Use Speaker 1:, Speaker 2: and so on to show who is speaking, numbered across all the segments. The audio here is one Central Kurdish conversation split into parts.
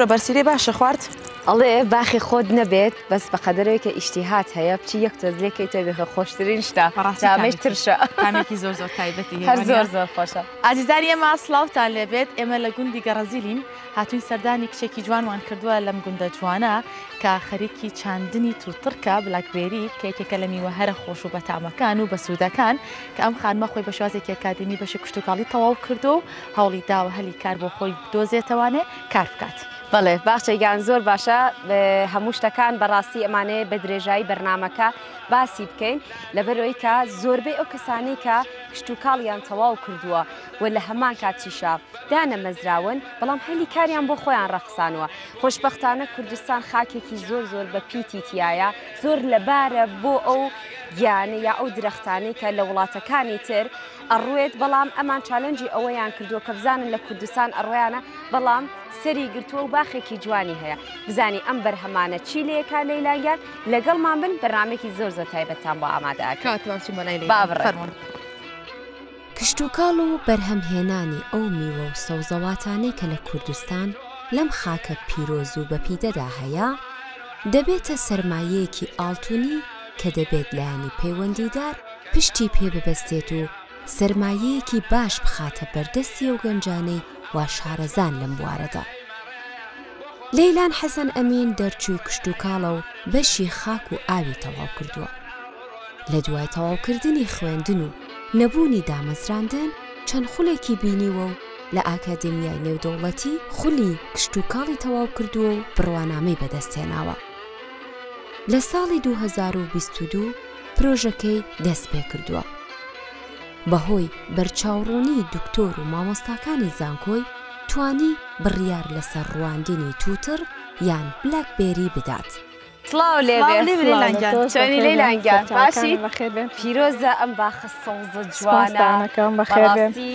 Speaker 1: فرۆ بەرسیری باشە خوارد؟ ئەڵێ باخی خۆت نەبێت بەس بە قەدرەوەکە ئیشتیهات هەیە بچی یەک تۆ لێکی تۆ بێخە خۆشترین شتا ڕاستامەش ترشە کامێکی
Speaker 2: زۆر زۆر تایبەتی هەر زۆر زۆر خۆشە ئازیزاری ئێمە سلااوتان لێبێت ئێمە لە گوندی گەڕزیلیم هاتووی سەردانی کچێکی جوانوان کردووە لەم گوندە جوانە کە خەریکی چاندنی تووتڕکە بلاکبێری کێکێکە لە میوە هەرە خۆش و بەتامەکان و بەسوودەکان کە ئەم خانمە خۆی بە شوازێکی ئەکادمی بەشی کشتتوکڵی تەواو کردو و هەوڵی داوە هەلی کار بۆ خۆی دۆزێتەوانێ کار
Speaker 1: بکات. بەڵێ باشێگیان زۆر باشە هەموو شتەکان بەڕاستی ئەمانەیە بە درێژایی بەرنمەکە باسی بکەین لەبەرەوەی کە زۆربەی ئەو کەسانی کە کشتتوکاڵیان تەواو کردووە و لە هەمان کاتیشا دانە مەزراون بەڵام هەلی کاریان بۆ خۆیان ڕەخسانوە خۆشببختانە کوردستان خاکێکی زۆر زۆر بە پیتیتیایە زۆر لەبارە بۆ ئەو یان یا ئەو درەختانی کە لە وڵاتەکانی تر ئەڕوێت بەڵام ئەمان چالەنجی ئەوەیان کردووە کە بزانن لە کوردستان ئەڕویانە بەڵام سەری گرتووە و باخێکی جوانی هەیە بزانی ئەم بەرهەمانە چی لەیەکا لەیلاگات لەگەڵمان بن بەرنمێکی زۆر زۆر تایبەتان بۆ ئامادە کاتوانچی بەلای باڕ. کشتتوکاڵ و بەرهەمهێنانی ئەو میوە و سەوزەواتانەی کە لە کوردستان لەم خاکە پیرۆز و بەپیدەدا هەیە، دەبێتە سرمایەیەکی ئالتونی کە دەبێت لایەنی پەیوەندیدار پشتی پێ ببەستێت و سرمایەیەکی باش بخاتە بەردەستی و گەنجانەی وا شارەزان لەم بوارەدا. لەیلان حەسەن ئەمین دەرچوو کشت و کاڵە و بەشی خاک و ئاوی تەواو کردووە. لە دوای تەواوکردنی خوێندن و نەبوونی دامەزراندن چەند خولێکی بینیوە و لە ئاکادمیای نێودەوڵەتی خولی کشت و کاڵی تەواو کردووە و بڕوانامەی بەدەستێناوە. لە ساڵی 2022 پرۆژەکەی دەست پێ کردووە. بەهۆی بەرچاوڕوونی دکتۆر و مامۆستاکانی زانکۆی توانی بڕیار لەسەر ڕواندنی تووتر یان بلاک بێری بدات. سلااو لێبێنی لەنگیان باشی پیرۆزە ئەم باخە سەوزە جوانەکەم
Speaker 3: بەخێ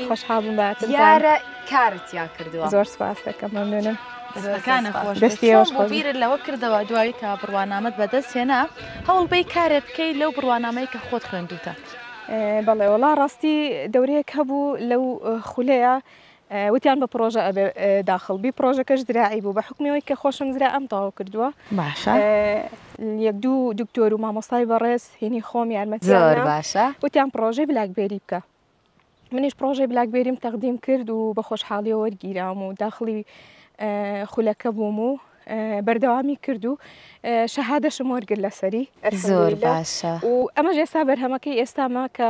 Speaker 3: خۆشحابم بات یارە
Speaker 2: کارتیان کردووە زۆر
Speaker 3: سپاس دەکەم منێنە. دەستەکانە خۆش بیرت
Speaker 2: لەوە کردەوە دوایی کە بڕوانامەت بەدەست هێنا هەوڵ بەی کارێت بکەی لەو بڕوانامەی کە خۆت خوێندوتە.
Speaker 3: بەڵێ وڵا ڕاستی دەورەیەک هەبوو لەو خولەیە وتیان بە پرۆژە ئەبێ داخڵبی پرۆژەکەش دراعی بوو بە حکمیەوەی کە خۆشم زرا ئەم تاوا کردووە باش یەک دوو دکتۆر و مامۆستای بەڕێز هێنی خۆم یارمەتی زۆر باشە وتیان پرۆژەی بلاکبێری بکە منیش پرۆژەی بلاکبێریم تەقدیم کرد و بە خۆشحاڵیەوە وەرگیرام و داخلی خولەکە بووم و بەردەوامی کرد و شەهادەشم وەرگر لەسەری زۆر باشە و ئەمەش ئێستا بەرهەمەکەی ئێستامە کە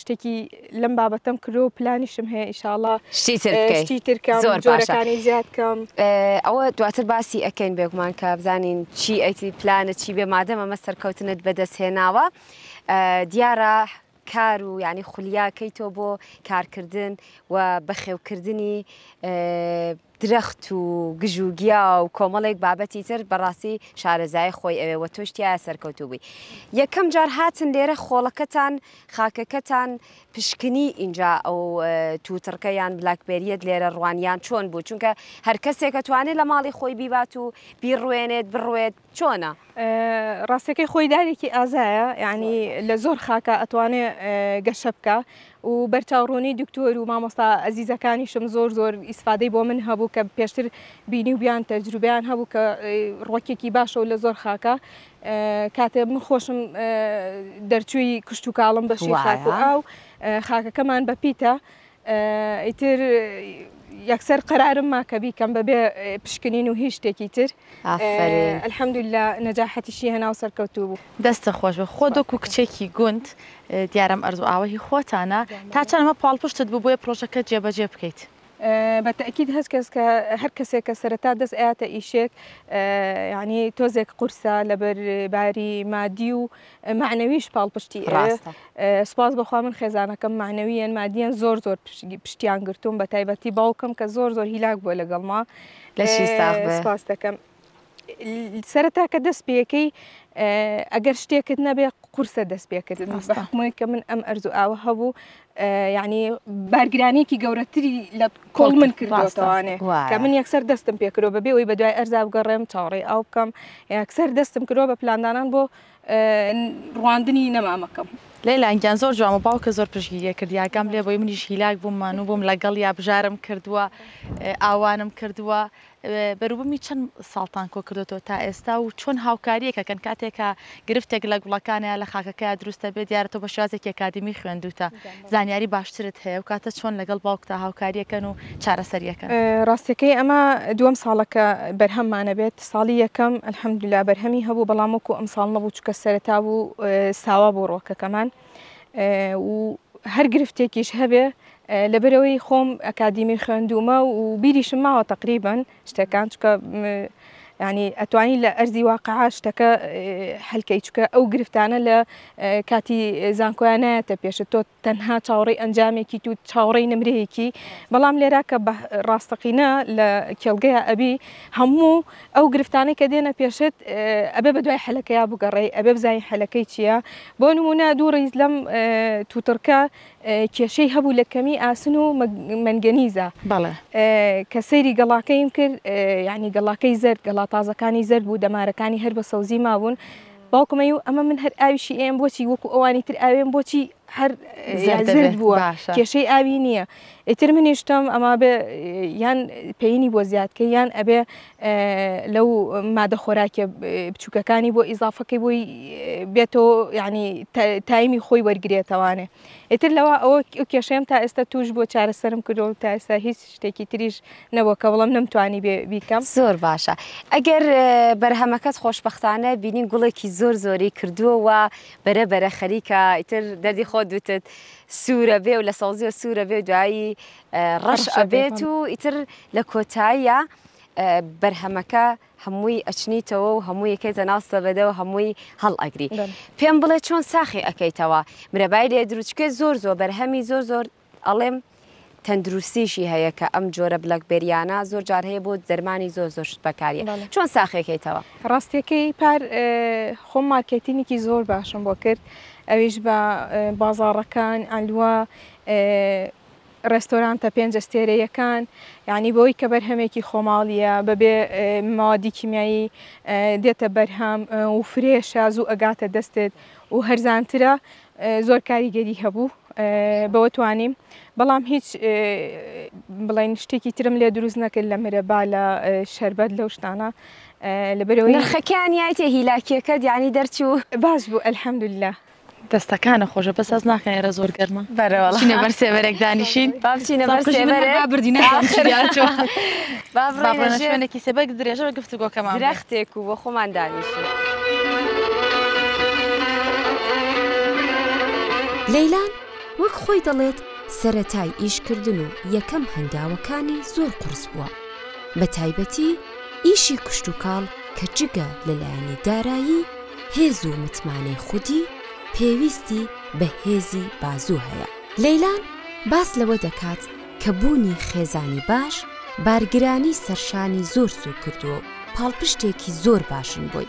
Speaker 3: شتێکی لەم بابەتەم کرد و پلانیشم هەیە ئیشاڵا شتی ترکەم زۆر باشەکانی زیادکەم
Speaker 1: ئەوە دواتر باسی ئەکەین بێگومان کە بزانین چی ئەیتی پلانە چی بێ مادەمە مە سەرکەوتنت بەدەستهێناوە دیارە کار و یعنی خولیاکەی تۆ بۆ کارکردن و بەخێوکردنی درەخت و گژوگیا و کۆمەڵێک بابەتی تر بەڕاستی شارەزای خۆی ئەوێەوە تۆشتیا سەرکەوتوبووی. یەکەم جار هاتن لێرە خۆڵەکەتان خاکەکەتان پشکنی اینجا ئەو تووتڕکەیان بلاکبێریت لێرە ڕوانیان چۆن بوو چونکە هەر کەسێک ئەتوانێت
Speaker 3: لە ماڵی خۆی بیبات و بیڕوێنێت بڕوێت چۆنە؟ ڕاستەکەی خۆیدارێکی ئازایە ینی لە زۆر خاکە ئەتوانێت گەشە بکە و بەرچاوڕوونی دکتۆر و مامۆستا ئەزیزەکانیشم زۆر زۆر ئیسفادەی بۆ من هەبوو کە پێشتر بینی و بیان تەجروبیان هەبوو کە ڕۆکێکی باشە و لە زۆر خاکە کاتێ من خۆشم دەرچووی کشت و کاڵم بەشی خاک و ئاو خاکەکەمان بەپیتە ئیتر یەکسەر قەرارم ماکە بیکەم بەبێ پشکنین و هیچ شتێکی تر ئەلحەمدوللا نەجااحەتیشی هەناو سەرکەوتوو بوو
Speaker 2: دەستە خۆش بە خۆ دۆک و کچێکی گوند دیارم ئەرزوو ئاوەهی خۆتانە تا چەندمە پاڵپشتت بوو بۆیە پرۆژەکە جێبەجێ بکەیت.
Speaker 3: بەتەکیید هەست کەس کە هەر کەسێک کە سەرەتا دەست ئاتە ئیشێک ینی تۆزێک قورسە لە بەرباری مادی و معنەویش پاڵپشتی سپاس بخوا من خێزانەکەم معنەویەن مادیەن زۆر زۆر پشتیان گرتوم بە تایبەتی باوکم کە زۆر زۆر هیلاک بووە لەگەڵما لە سپاس دەکەم سەرەتا کە دەست پێەکەی ئەگەر شتێکت نەبێ قورسە دەست پێکردن بەحمووی کە من ئەم ئەرزوو ئاوە هەبوو یعنی بارگرانێکی گەورەتری لە کۆڵ من کردوانێ کە من یەکسەر دەستم پێکرۆ بەبێ ئەوی بە دوای ئەرزا بگەڕێم چاڕێ ئاو بکەم یەکسەر دەستم کردەوە بە پلاندانان بۆ ڕواندنی نەمامەکەم.
Speaker 2: لەلانگیان زۆر جوامە باو کە زۆر پشگیریە کردیاگەم لێ بۆی منیش هیلاک بووم مانوو بووم لەگەڵ یا بژارم کردووە ئاوانم کردووە. بەروبمی چەند ساڵتان کۆ کردێتەوە تا ئێستا و چۆن هاوکاریەکەکەن کاتێکە گرفتێک لە گوڵەکانە لە خاکەکە دروستە بێت دیارەوە بە شازێکی ئەکادمی خوێندوتە زانیاری باشترت هەیە و کاتە چۆن لەگەڵ باوکتا هاوکاریەکەن و چارەسەریەکەن
Speaker 3: ڕاستەکەی ئەمە دووەم ساڵەکە بەرهەممانە بێت ساڵی یەکەم ئەلحەمدولا بەرهەمی هەبوو بەڵام وەکو ئەم ساڵ نەبوو چکە سەرتا بوو ساوا بۆ ڕۆکەکەمان و هەر گرفتێکیش هەبێ لەبەرەوەی خۆم ئەکادیمی خوێندومە و بیریشم ماوە تقریبن شتەکان چکە ینی ئەتوانی لە ئەرزی واقعا شتەکە هەلکەی چکە ئەو گرفتانە لە کاتی زانکۆیانەتە پێشە تۆ تەنها چاوەڕی ئەنجامێکی تو چاوەڕی نمرەیەکی بەڵام لێرا کە بە ڕاستەقینە لە کێڵگەیە ئەبی هەموو ئەو گرفتانی کە دێنە پێشت ئەبێ بە دوای حەلەکەیا بگەڕێی ئەبێ بزای حەلەکەی چییە بۆ نمونە دوو ڕیز لەم تووتڕکە کێشەی هەبوو لە کەمی ئاسن و منگەنیزە کە سەیری گەڵاکەیم کرد یعنی گەڵاکەی زرد گەڵا تازەکانی زرد بوو دەمارەکانی هەر بە سەوزی مابوون باوکمەی و ئەمە من هەر ئاویشی ئێم بۆچی وەکو ئەوانی تر ئاوێن بۆچی هەر زرد بووە کێشەی ئاوی نییە ئیتر منیشتم ئەما بێ یان پێینی بۆ زیادکە یان ئەبێ لەو مادە خۆراکە بچووکەکانی بۆ ئیزافەکەی بۆی بێتەوە ینی تایمی خۆی وەرگێتەوانێ ئیتر لەوە ئەوە کێشەیەم تا ئێستا توش بۆ چارەسەرم کردەوە تا ئێستا هیچ شتێکی تریش نەوە کە بڵم نمتوانی بیکەم زۆر باشە ئەگەر بەرهەمەکەت خۆشببختانە بینی گوڵێکی زۆر زۆری کردووە
Speaker 1: بەرە بەرە خەریکە ئیتر دەردی خۆ دوتت سوورە بێ و لە سەوزیە سوورە بێ دوایی ڕەش ئەبێت و ئیتر لە کۆتاییە بەرهەمەکە هەمووی ئەچنیتەوە و هەموو یەکەیتە ناو سەبەدە و هەمووی هەڵ ئەگری پێم بڵێ چۆن ساخی ئەەکەیتەوە مرەبای لێ دروچکە زۆر زۆر بەرهەمی زۆر زۆر ئەڵێم تەندروستیشی هەیە کە ئەم جۆرە بلەکبێریانە زۆر جار هەیە بۆ دەرمانی زۆر زۆرشت بەکاریە چۆن ساخێکیتەوە
Speaker 3: ڕاستیەکەی پار خۆم مارکێتینێکی زۆر باشم بۆ کرد ئەویش بە بازاڕەکان ئەلووە ڕێستۆرانتە پێنج ئەستێرەیەکان یعنی بۆی کە بەرهەمێکی خۆماڵیە بەبێ مادی کیمیایی دێتە بەرهەم و فرێ شاز و ئەگاتە دەستێت و هەرزانترە زۆر کاریگەری هەبوو بەوە توانیم بەڵام هیچ بڵین شتێکی ترم لێ دروست نەکرد لە مرەبا لە شربەت لەو شتانە لەبەرەوەی نرخەکان یایتە هیلاکیەکە دیانی دەرچوو باش بوو ئەلحەمدلله
Speaker 2: دەستەکانە خۆشە بەس ئەس ناکەن ێرە زۆر گەرمە بەرەوەڵینە بەر سێبەرێک دانیشین بابچینە بەر سێبەرێکبردینەێنێکی
Speaker 1: سێبەر درێژەوە گفتوگۆکەمان درەختێک و بۆ خۆمان دانیشین. لەیلان وەک خۆی دەڵێت سەتای ئیشکردن و یەکەم هەنگاوەکانی زۆر قرس بووە بە تایبەتی ئیشی کوشت و کاڵ کە جگە لەلایەنی دارایی هێز و متمانەی خودی پێویستی بە هێزی بازوو هەیە لەیلان باس لەوە دەکات کە بوونی خێزانی باش بارگرانی سەرشانی زۆر سوو کردووە و پاڵپشتێکی زۆر باشن بووی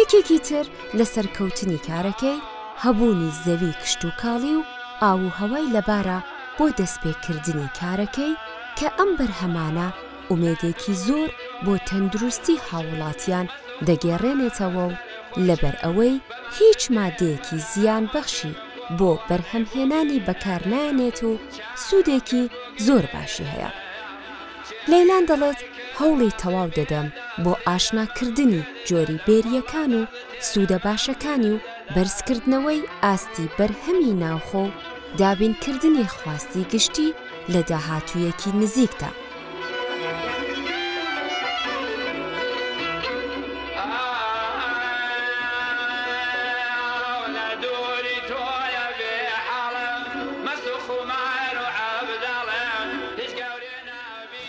Speaker 1: یەکێکی تر لە سەرکەوتنی کارەکەی هەبوونی زەوی کشت و کاڵی و ئاو و هەوای لەبارە بۆ دەستپێکردنی کارەکەی کە ئەم بەرهەمانە ئومێدێکی زۆر بۆ تەندروستی هاوڵاتیان دەگێڕێنێتەوە و لەبەر ئەوەی هیچ مادەیەکی زیان بەخشی بۆ بەرهەمهێنانی بەکارنانێت و سوودێکی زۆر باشی هەیە. لەیلان دەڵێت هەوڵی تەواو دەدەم بۆ ئاشناکردنی جۆری بێریەکان و سوودە باشەکانی و بەرزکردنەوەی ئاستی بەرهەمی ناوخۆ دابینکردنی خواستی گشتی لە داهاتوویەکی نزیکدا.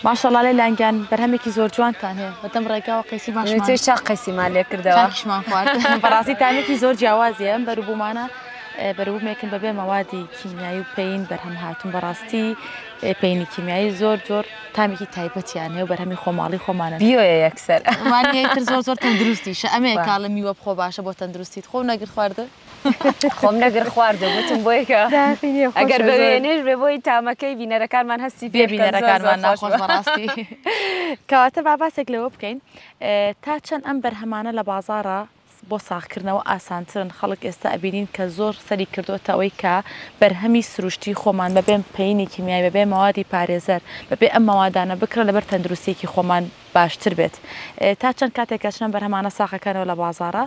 Speaker 2: ماشاءالله لە لەنگیان بەرهمێکی زۆر جوانتان هەیە بەتم ڕێگاوە قیسی باش چا قەسیمان لێ کردەوەشمان بەڕاستی تانێکی زۆر جیاوازی ئەم بەروبوومانە بەروبمێکن بەبێ مەوادی کیمیایی و پێین بەرهەم هاتون بەڕاستی پێینی کیمیایی زۆر زۆر تامێکی تایبەتیان هەیە و بەرهەمی خۆماڵی خۆمانە بیۆە یەکسەر زۆر زۆر تەندروستیشە ئەمێ کاڵە میوە بخۆ باشە بۆ تەندروستیت خۆ نەگر خواردە خۆم نەگر خواردەوتم بۆیکە ئەگەر بەێنێش
Speaker 1: بێ بۆی تامەکەی
Speaker 2: بینەرەکانمان هەستی پێ بینەرەکانمان ناخۆشڕاستی کەواتە باباسێک لەوە بکەین تا چەند ئەم بەرهەمانە لە بازارە بۆ ساخکردنەوە ئاسانترن خەڵک ئێستا ئەبینین کە زۆر سەری کردوەوە ئەوەی کە بەرهەمی سروشتی خۆمان بەبێن پینی کیمیای بەبێ مەوادی پارێزەر بەبێ ئەم مەوادانە بکرە لەبەر تەندروستێکی خۆمان باشتر بێت تا چەند کاتێک کەچنە بەرهەمانە ساخەکانەوە لە بازارە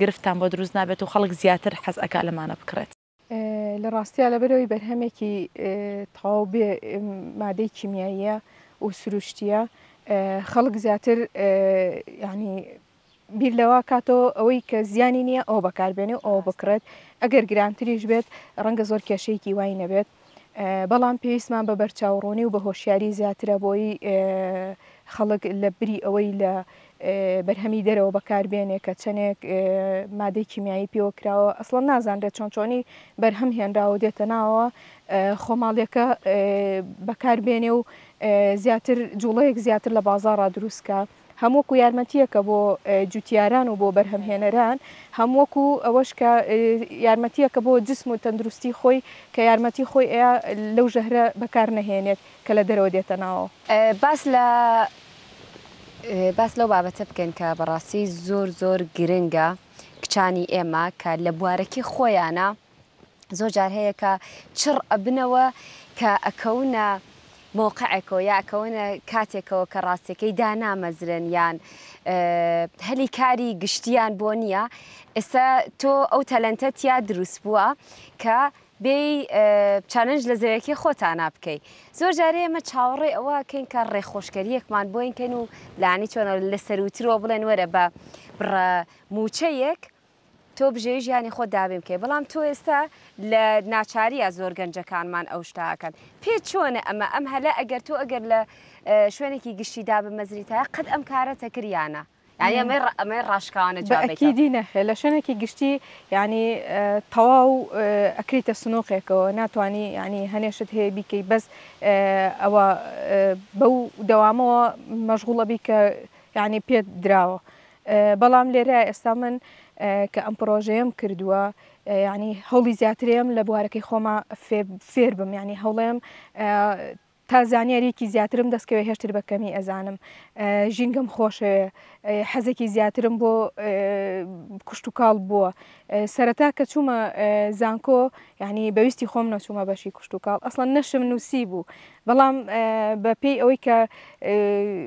Speaker 2: گرفتان بۆ دروست نابێت و خەڵک زیاتر حەز ئەک لەمانە بکرێت
Speaker 3: لە ڕاستیا لەبەرەوەی بەرهەمێکی تاو بێ مادەی کیمیاییە و سروشتیە خەڵک زیاتر ینی بیر لەوە کاتەوە ئەوەی کە زیانی نییە ئەو بەکاربێنێ ئەو بکرێت ئەگەر گرانتریش بێت ڕەنگە زۆر کێشەیەکی وای نەبێت بەڵام پێویستمان بە بەرچاوڕۆنی و بە هۆشیاری زیاترە بۆی خەڵک لە بری ئەوەی لە بەرهەمی دەرەوە بەکاربێنێ کە چنێک مادەی کیمیایی پێوەکراوە ئەسڵە نازانرێت چۆن چۆنی بەرهەم هێنراوە دێتە ناوە خۆماڵیەکە بەکاربێنێ و زیاتر جوڵەیەک زیاتر لە بازارڕ دروستکە. هەمووەکو یارمەتیەکە بۆ جوتیاران و بۆ بەرهەمهێنەران هەمووەکو ئەوەش کە یارمەتیەکە بۆ جسم و تەندروستی خۆی کە یارمەتی خۆی ئەیە لەو ژەهرە بەکار نەهێنێت کە لە دەرەوە دێتە ناوە باس لە
Speaker 1: باس لەو بابەتە بکەن کە بەڕاستی زۆر زۆر گرنگە کچانی ئێمە کە لە بوارەکی خۆیانە زۆر جار هەیە کە چڕ ئەبنەوە کە ئەکەونە مۆقعەکەەوە یاکەونە کاتێکەوە کە ڕاستەکەی دانامەزرن یان هەلی کاری گشتیان بۆ نییە ئێستا تۆ ئەو تەلەنتەتیا دروست بووە کە بێ چالنج لە زەوەکی خۆتانە بکەیت زۆر جارێ ئمە چاوەڕێ ئەوە کەین کە ڕێخۆشکەریەکمان بۆینکەن و لانی چۆن لە سەروترۆ بڵێن وەرە بە بڕە موچەیەک تۆ بژێ ژیانی خۆ دابیم کێ بەڵام تۆ ئێستا لە ناچاریە زۆر گەنجەکانمان ئەو شتاکەن پێ چۆنە ئەمە ئەم هەلە ئەگەر تۆ ئەگەر لە شوێنێکی گشتی دابم مەزریتە قەت ئەم کارە تەکریانە. ئەمە ڕاشکانە جاکی
Speaker 3: نەخێ لە شوێنێکی گشتی ینی تەواو ئەکریتە سنووقێکەوە ناتانی ینی هەنێشت هەیە بیکەی بەس ئەوە بەو دەوامەوە مەشغوڵە بیکە ینی پێت دراوە بەڵام لێرە ئێستا من کە ئەم پرۆژەیەم کردووە ینی هەوڵی زیاترێم لە بوارەکەی خۆمە فێر بم ینی هەوڵێم تا زانیارێکی زیاترم دەستکەوێ هێشتر بەکەمی ئەزانم ژینگەم خۆشە حەزێکی زیاترم بۆ کوشت و کاڵ بووە سەرەتا کە چوومە زانکۆ یعنی بەویستی خۆم نەچوومە بەشی کوشت و کاڵ ئەسڵەن نەشم نووسی بوو بەڵام بە پێی ئەوەی کە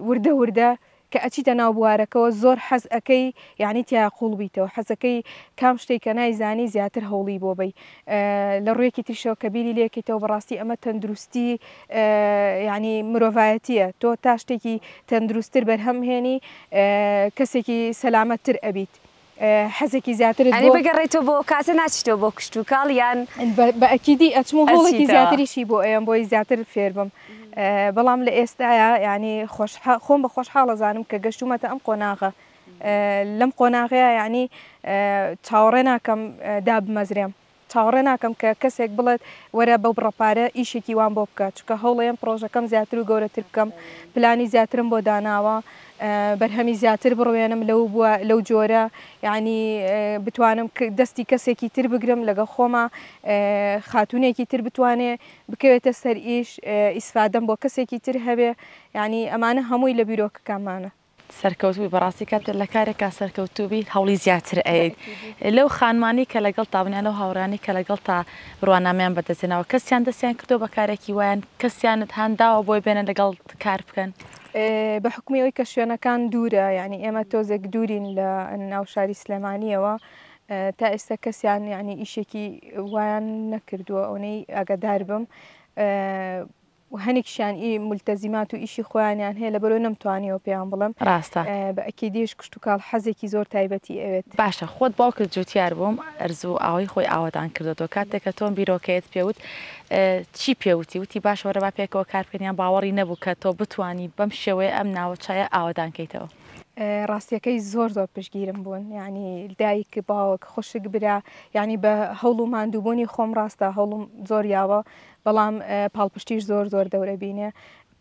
Speaker 3: وردە وردە کە ئەچیتە ناو بوارەکەەوە زۆر حەز ئەەکەی یعنی تیا قوڵ بیتەوە حەزەکەی کام شتێک کە نایزانی زیاتر هەوڵی بۆ بی لە ڕوویەکی تیشەوە کە بیری لەکەیتەوە بەڕاستی ئەمە تەندروستی یعنی مرۆڤایەتیە تۆ تا شتێکی تەندروستتر بەرهەمهێنی کەسێکی سەلامەتتر ئەبیت. حەزێکی زیاتر بگەڕێتەوە
Speaker 1: بۆ کاسە ناچیتەوە بۆ کشت و کاڵیان
Speaker 3: بە ئەکیدی ئەچمە هەڵێکی زیاتریشی بۆ ئەم بۆی زیاتر فێر بم بەڵام لە ئێستاە ینی خۆم بە خۆشحاڵەزانم کە گەشتومەتە ئەم قۆناغە لەم قۆناغەیە ینی چاوەڕێ ناکەم دابمەزرێم چاوەڕێ ناکەم کە کەسێک بڵێت وەرە بەو بڕەپارە ئیشێکی وان بۆ بکە چکە هەوڵەیەم پرۆژەکەم زیاتر و گەورەتر بکەم پلانی زیاترم بۆ داناوە بەرهەمی زیاتر بڕوێنم لەو بووە لەو جۆرە یعنی بتوانم دەستی کەسێکی تر بگرم لەگە خۆما خاتونێکی تر بتوانێ بکەوێتە سەر ئیش ئیسفادەم بۆ کەسێکی تر هەبێ یعنی ئەمانە هەمووی لە بیرۆکەکانمانە.
Speaker 2: سەرکەوتوی بەڕاستی کاتێک لە کارێکا سەرکەوتوبی هەوڵی زیاتر ئەید لەو خانمانی کە لەگەڵ تابنیان لەو هاورانی کە لەگەڵ تا ڕوانامیان بەدەزێنەوە کەسیان دەستیان کردو بە
Speaker 3: کارێکی وایان کەسیانت هەنداوە بۆی بێنە لەگەڵ کار بکەن. بە حکومی ئەوی کە شوێنەکان دوورە ینی ئێمە تۆزێک دوورین لە ناوشاری سلێمانیەوە تا ئێستا کەسیان ینی ئیشێکی وایان نەکردووە ئەوەی ئەگەدار بم و هەنێکشیان ئی ملتەزیمات و ئیشی خۆیانیان هەیە لە بەرۆ نەمتوانیەوە پێیان بڵم ڕاستە بە ئەکیدیش کشت و کاڵ حەزێکی زۆر تایبەتی ئەوێت
Speaker 2: باشە خۆت باوکرد جوتیار بووم ئەرزوو ئەوەی خۆی ئاوادان کردەوە کاتێککە تۆم بیرۆکەیت پێوت چی پێوتی وتی باشەوەرە با پێکەوە کارپێنیان باوەڕی نەبوو کە تۆ بتانی بەم شێوەیە ئەم ناوەچایە ئاوادانکەیتەوە
Speaker 3: ڕاستیەکەی زۆر زۆر پشگیرم بوون یعنی دایک باوەک خوشک برا یعنی بە هەوڵ و مادووبوونی خۆم ڕاستە هەوڵم زۆر یاوە بەڵام پاڵپشتیش زۆر زۆر دەورە بینێ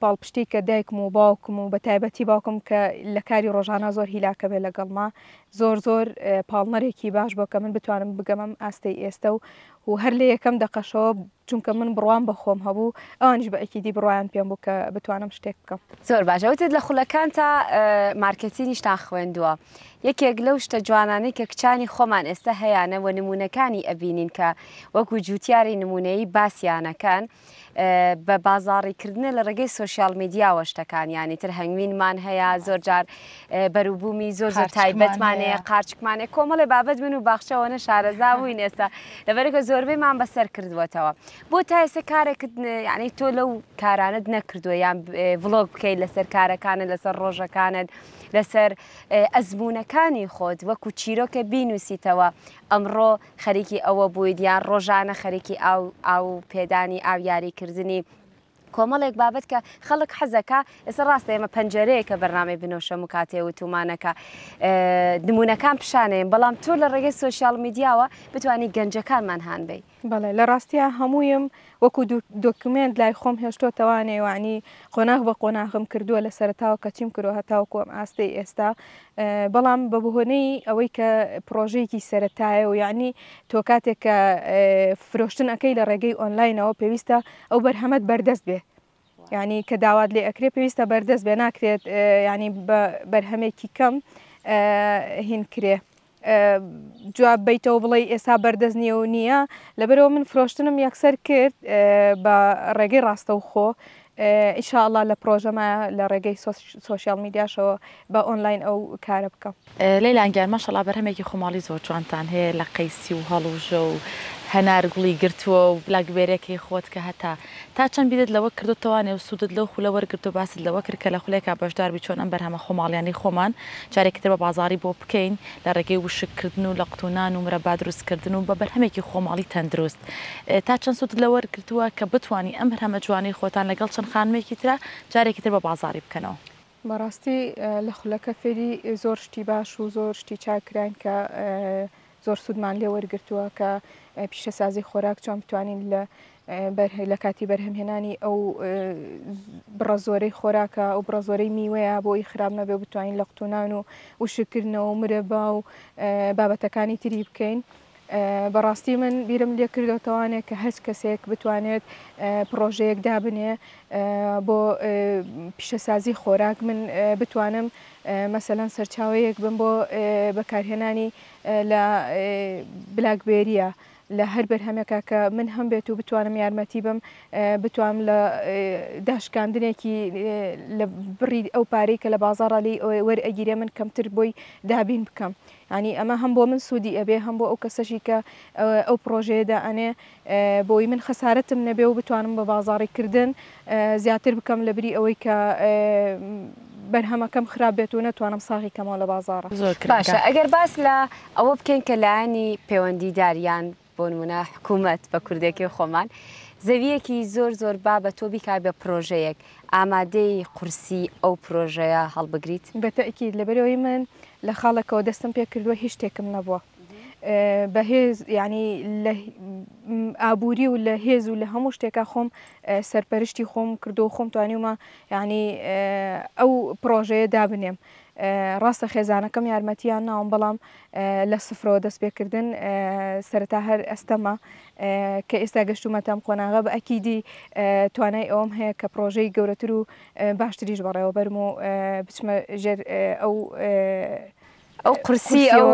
Speaker 3: پاڵپشتی کە دایکم و باوکم و بە تایبەتی باوکم کە لە کاری ڕۆژانە زۆر هیلاکە بێ لەگەڵما زۆر زۆر پاڵنەرێکی باش بۆ کە من بتوانم بگەمم ئاستەی ئێستا و و هەر لێ یەکەم دەقەشەوە چونکە من بڕوان بەخۆم هەبوو ئەوانش بە ئەکیدی بڕوایان پێم بوو کە بتوانم شتێک بکەم
Speaker 1: زۆر باشەوتت لە خولەکان تا مارکەتی نیشتا خوێندووە یەکێک لەو شتە جوانانەی کە کچانی خۆمان ئێستا هەیەەوە نمونونەکانی ئەبینین کە وەکو جووتیاری نمونەی باسییانەکان بە بازاڕیکردنە لە ڕێگەی سوۆسیال میدیاوە شتەکانیانی تر هەنگوینمان هەیە زۆر جار بەروبوومی زۆر زۆر تایبەتمانەیە قارچکمانێک کۆمەڵی بابەت من و باخشەوە نە شارەزا بووین ئێستا لەبەرەکە زۆربەیمان بەسەر کردوەتەوە بۆ تا ئێستا کارێکت یعنی تۆ لەو کارانت نەکردووە یان ڤڵۆگ بکەیت لەسەر کارەکانت لەسەر ڕۆژەکانت لەسەر ئەزمونونەکانی خۆت وەکو چیرۆکە بینوسیتەوە ئەمڕۆ خەریکی ئەوە بوویت یان ڕۆژانە خەریکی ئاو ئاو پێدانی ئاو یاریکردنی کۆمەڵێک بابەت کە خەڵک حەزەکە ئێستا ڕاستە ئێمە پەنجەرەیەکە بەرنامی بنۆشە و کاتێ و تومانەکە نمونونەکان پیشانەیە بەڵام تۆ لە ڕێگەی سوۆسیال
Speaker 3: میدیاوە بتانی گەنجەکانمان هاان بیت بەڵێ لە ڕاستیا هەموویم وەکو دۆکومنت لای خۆم هێشتۆتەوانێوانی قۆناغ بە قۆناغم کردووە لە سەرتاوە کە چیم کردو هەتاوکۆم ئاستەی ئێستا بەڵام بە بهۆنەی ئەوەی کە پرۆژەیەکی سەتایە و یعنی تۆ کاتێک کە فرۆشتنەکەی لە ڕێگەی ئۆنلاینەوە پێویستە ئەو بەرهەمەت بەردەست بێ ینی کە داوات لێ ئەکرێ پێویستە بەردەست بێ ناکرێت ینی بەرهەمێکی کەم هین کرێ. جواب بیتەوە بڵێ ئێستا بەردەستنیە و نییە لەبەرەوە من فرۆشتنم یەکسەر کرد بە ڕێگەی ڕاستە و خۆ ئیشاءله لە پرۆژەمە لە ڕێگەی سوۆسیال میدیاشەوە بە ئۆنلاین ئەو کارە بکەم
Speaker 2: لەیلانگیان مەشەڵا بەرهمێکی خۆماڵی زۆر جوانتان هەیە لە قەیسی و هەڵوژە و هەنارگوڵی گرتووە و لاگوێرەکەی خۆت کە هەتا تا چەند بیدت لەوە کردو توانێ و سوودت لەو خولە وەرگرت و باست لەوە کرد کە لە خولێکا بەشدار بچۆن ئەم بەرهەمە خۆماڵیانی خۆمان جارێکتر بە بازاری بۆ بکەین لە ڕێگەی وشکردن و لە قوتونان و مرەبا دروستکردن و بە بەرهەمێکی خۆماڵی تەندروست تا چەند سوودت لە وەرگرتووە کە بتانی ئەم هەمە جوانی خۆتان لەگەڵ چەند خانمێکی ترە جارێکتر بە بازاری بکەنەوە.
Speaker 3: بەڕاستی لە خولەکە فێری زۆر شتی باش و زۆر شتی چاکراین کە زۆر سوودمان لێ وەرگتووە کە پیشەسازی خۆراک چۆن بتوانین لە لە کاتی بەرهەمهێنانی ئەو بڕە زۆرەی خۆراکە ئەو بڕە زۆرەی میوەیە بۆی خراپ نەبێ بتوانین لە قوتونان و وشکردنەوە مرەبا و بابەتەکانی تری بکەین. بەڕاستی من بیرم لێ کردەوەتەوانێت کە هەست کەسێک بتوانێت پرۆژەیەک دابنێ بۆ پیشەسازی خۆراک من بتوانم مەسەلەن سەرچاوەیەک بم بۆ بەکارهێنانی لبلاك إيه، بيريا لە هەر بەرهەمێکە کە من هەم بێت و بتوانم یارمەتی بم بتوانم لە داشکاندنێکی لە بڕی ئەو پارەی کە لە بازارڕالی وەرئگیرێ من کەمتر بۆی دابین بکەم. ینی ئەمە هەم بۆ من سوودی ئەبێ هەم بۆ ئەو کەسەشی کە ئەو پرۆژەیەدا ئەنێ بۆی من خەسارەتم نەبێ و بتوانم بە بازاڕیکردن زیاتر بکەم لە بری ئەوەی کە بەرهەمەکەم خراپ بێت و نەتوانم ساغی کەمەوە لە بازارە باشە ئەگەر باس لە ئەوە بکەین کە لایانی
Speaker 1: پەیوەندیداریان بۆ نمونە حکوومەت بە کوردێکی خۆمان زەویەکی زۆر زۆر با بە تۆ بیکا بە پرۆژەیەک ئامادەی قورسی ئەو پرۆژەیە هەڵبگریت
Speaker 3: بەتەکی لەبەرەوەی من لە خاڵەکەەوە دەستم پێ کردووە هیچ شتێکم نەبووە بەهێز ینی لە ئابووری و لە هێز و لە هەموو شتێکە خۆم سەرپەرشتی خۆم کردو و خۆم توانیمە ینی ئەو پرۆژەیە دابنێم. ڕاستە خێزانەکەم یارمەتیان ناوم بەڵام لە سفرۆ دەست پێکردن سەرتا هەر ئەستەما کە ئێستا گەشتومەتەم قۆناغە بە ئەکیدی توانای ئەوم هەیە کە پرۆژەی گەورەتر و باشتریش بەڕێوە بەرم و بچمە ژێر ئەو ئەو قرسی ئەو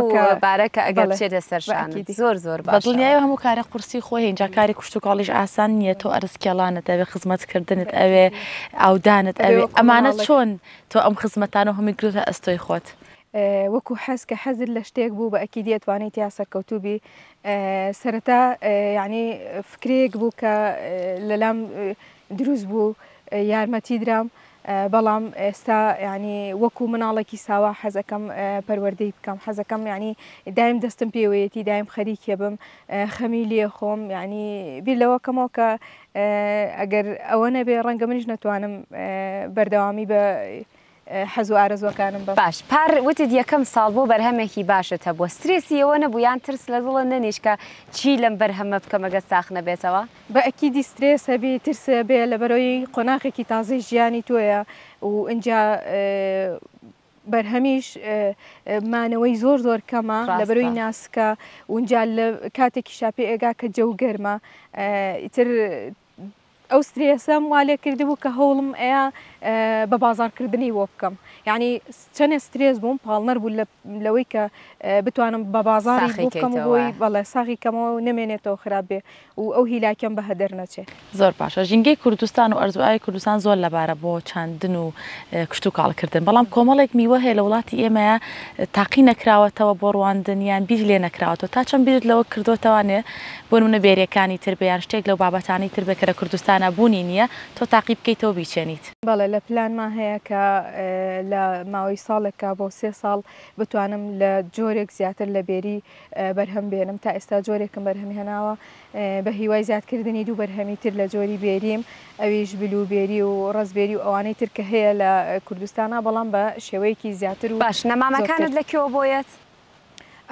Speaker 3: بارەکە ئەگەر چێتە سەرشان زۆر زۆر بە دڵنیای
Speaker 2: هەموو کارە قورسی خۆی هینجا کاری کوشتتوکڵیش ئاسان نییە تۆ ئەرسکیڵانت ئەوێ خزمەتکردنت ئەوێ ئاودانت ئەوێ ئەمانە چۆن تۆ ئەم خزمەتان و هەمی
Speaker 3: گرتە ئەستۆی خۆت. وەکو حەز کە حەزر لە شتێک بوو بە ئەکی دێتوانێت یا سەرکەوتوبی سەرەتا یعنی فکرێک بوو کە لەلام دروست بوو یارمەتی درام. بەڵام ئێستا ینی وەکو مناڵێکی ساوا حەزەکەم پەروەردەی بکەم حەزەکەم ینی دایم دەستم پێوەیەتی دایم خەریکێ بم خەمی لێخۆم ینی بیر لەوەکەمەوە کە ئەگەر ئەوە نەبێ ڕەنگە منیش نتوانم بەردەوامی بە حەز و ئارزوەکانم بە باش پار وتت یەکەم ساڵ بۆ بەرهەمێکی باشت هەبووە سرێسی ئەوە نەبوویان ترس لە دڵە
Speaker 1: نەنیشکە چی لەم بەرهەمە بکە
Speaker 3: مەگە ساخ نەبێتەوە بە ئەکیدی سرێس هەبی ترسە بێ لە بەرەوەی قۆناخێکی تازی ژیانی تۆیە و اینجا بەرهەمیش مانەوەی زۆر زۆر کەمە لە بەروی ناسکە اونجا لە کاتێکی شاپی ئێگا کە جەوگەرمە ئیتر ئەوستریەسەم والێ کردبوو کە هەوڵم ئەیە بە بازارکردنی وە بکەم یعنی چەندە سترێز بووم پاڵنەر بوو لەوەی کە بتوانم بە بازاری بکەم بۆی بەڵێ ساغی کەمەوە نمێنێتەوە خراپێ و ئەو هیلاکەم بە هەدەر نەچێ
Speaker 2: زۆر پاشە ژینگەی کوردستان و ئەرزوای کوردستان زۆر لەبارە بۆ چاندن و کشت و کاڵکردن بەڵام کۆمەڵێک میوە هەیە لە وڵاتی ئێمەیە تاقی نەکراوەتەوە بۆ ڕواندنیان بیر لێ نەکراوەوە تا چەند بیرت لەوە کردوتەوانێ بۆ منە بێریەکانی تربیان شتێک لەو بابەتانی تربێکە لە کوردستان زانەبوونی نییە تۆ تاقی بکەیتەوە بیچێنیت
Speaker 3: بەڵێ لە پلانمان هەیە کە لە ماوەی ساڵێکە بۆ سێ ساڵ بتوانم لە جۆرێک زیاتر لە بێری بەرهەم بێنم تا ئێستا جۆرێکم بەرهەمی هەناوە بە هیوای زیادکردنی دوو بەرهەمی تر لە جۆری بێریم ئەویش بلوبێری و ڕزبێری و ئەوانەی تر کە هەیە لە کوردستانە بەڵام بە شێوەیەکی زیاتر و باش نەمامەکانت لەکەوە بۆیەت؟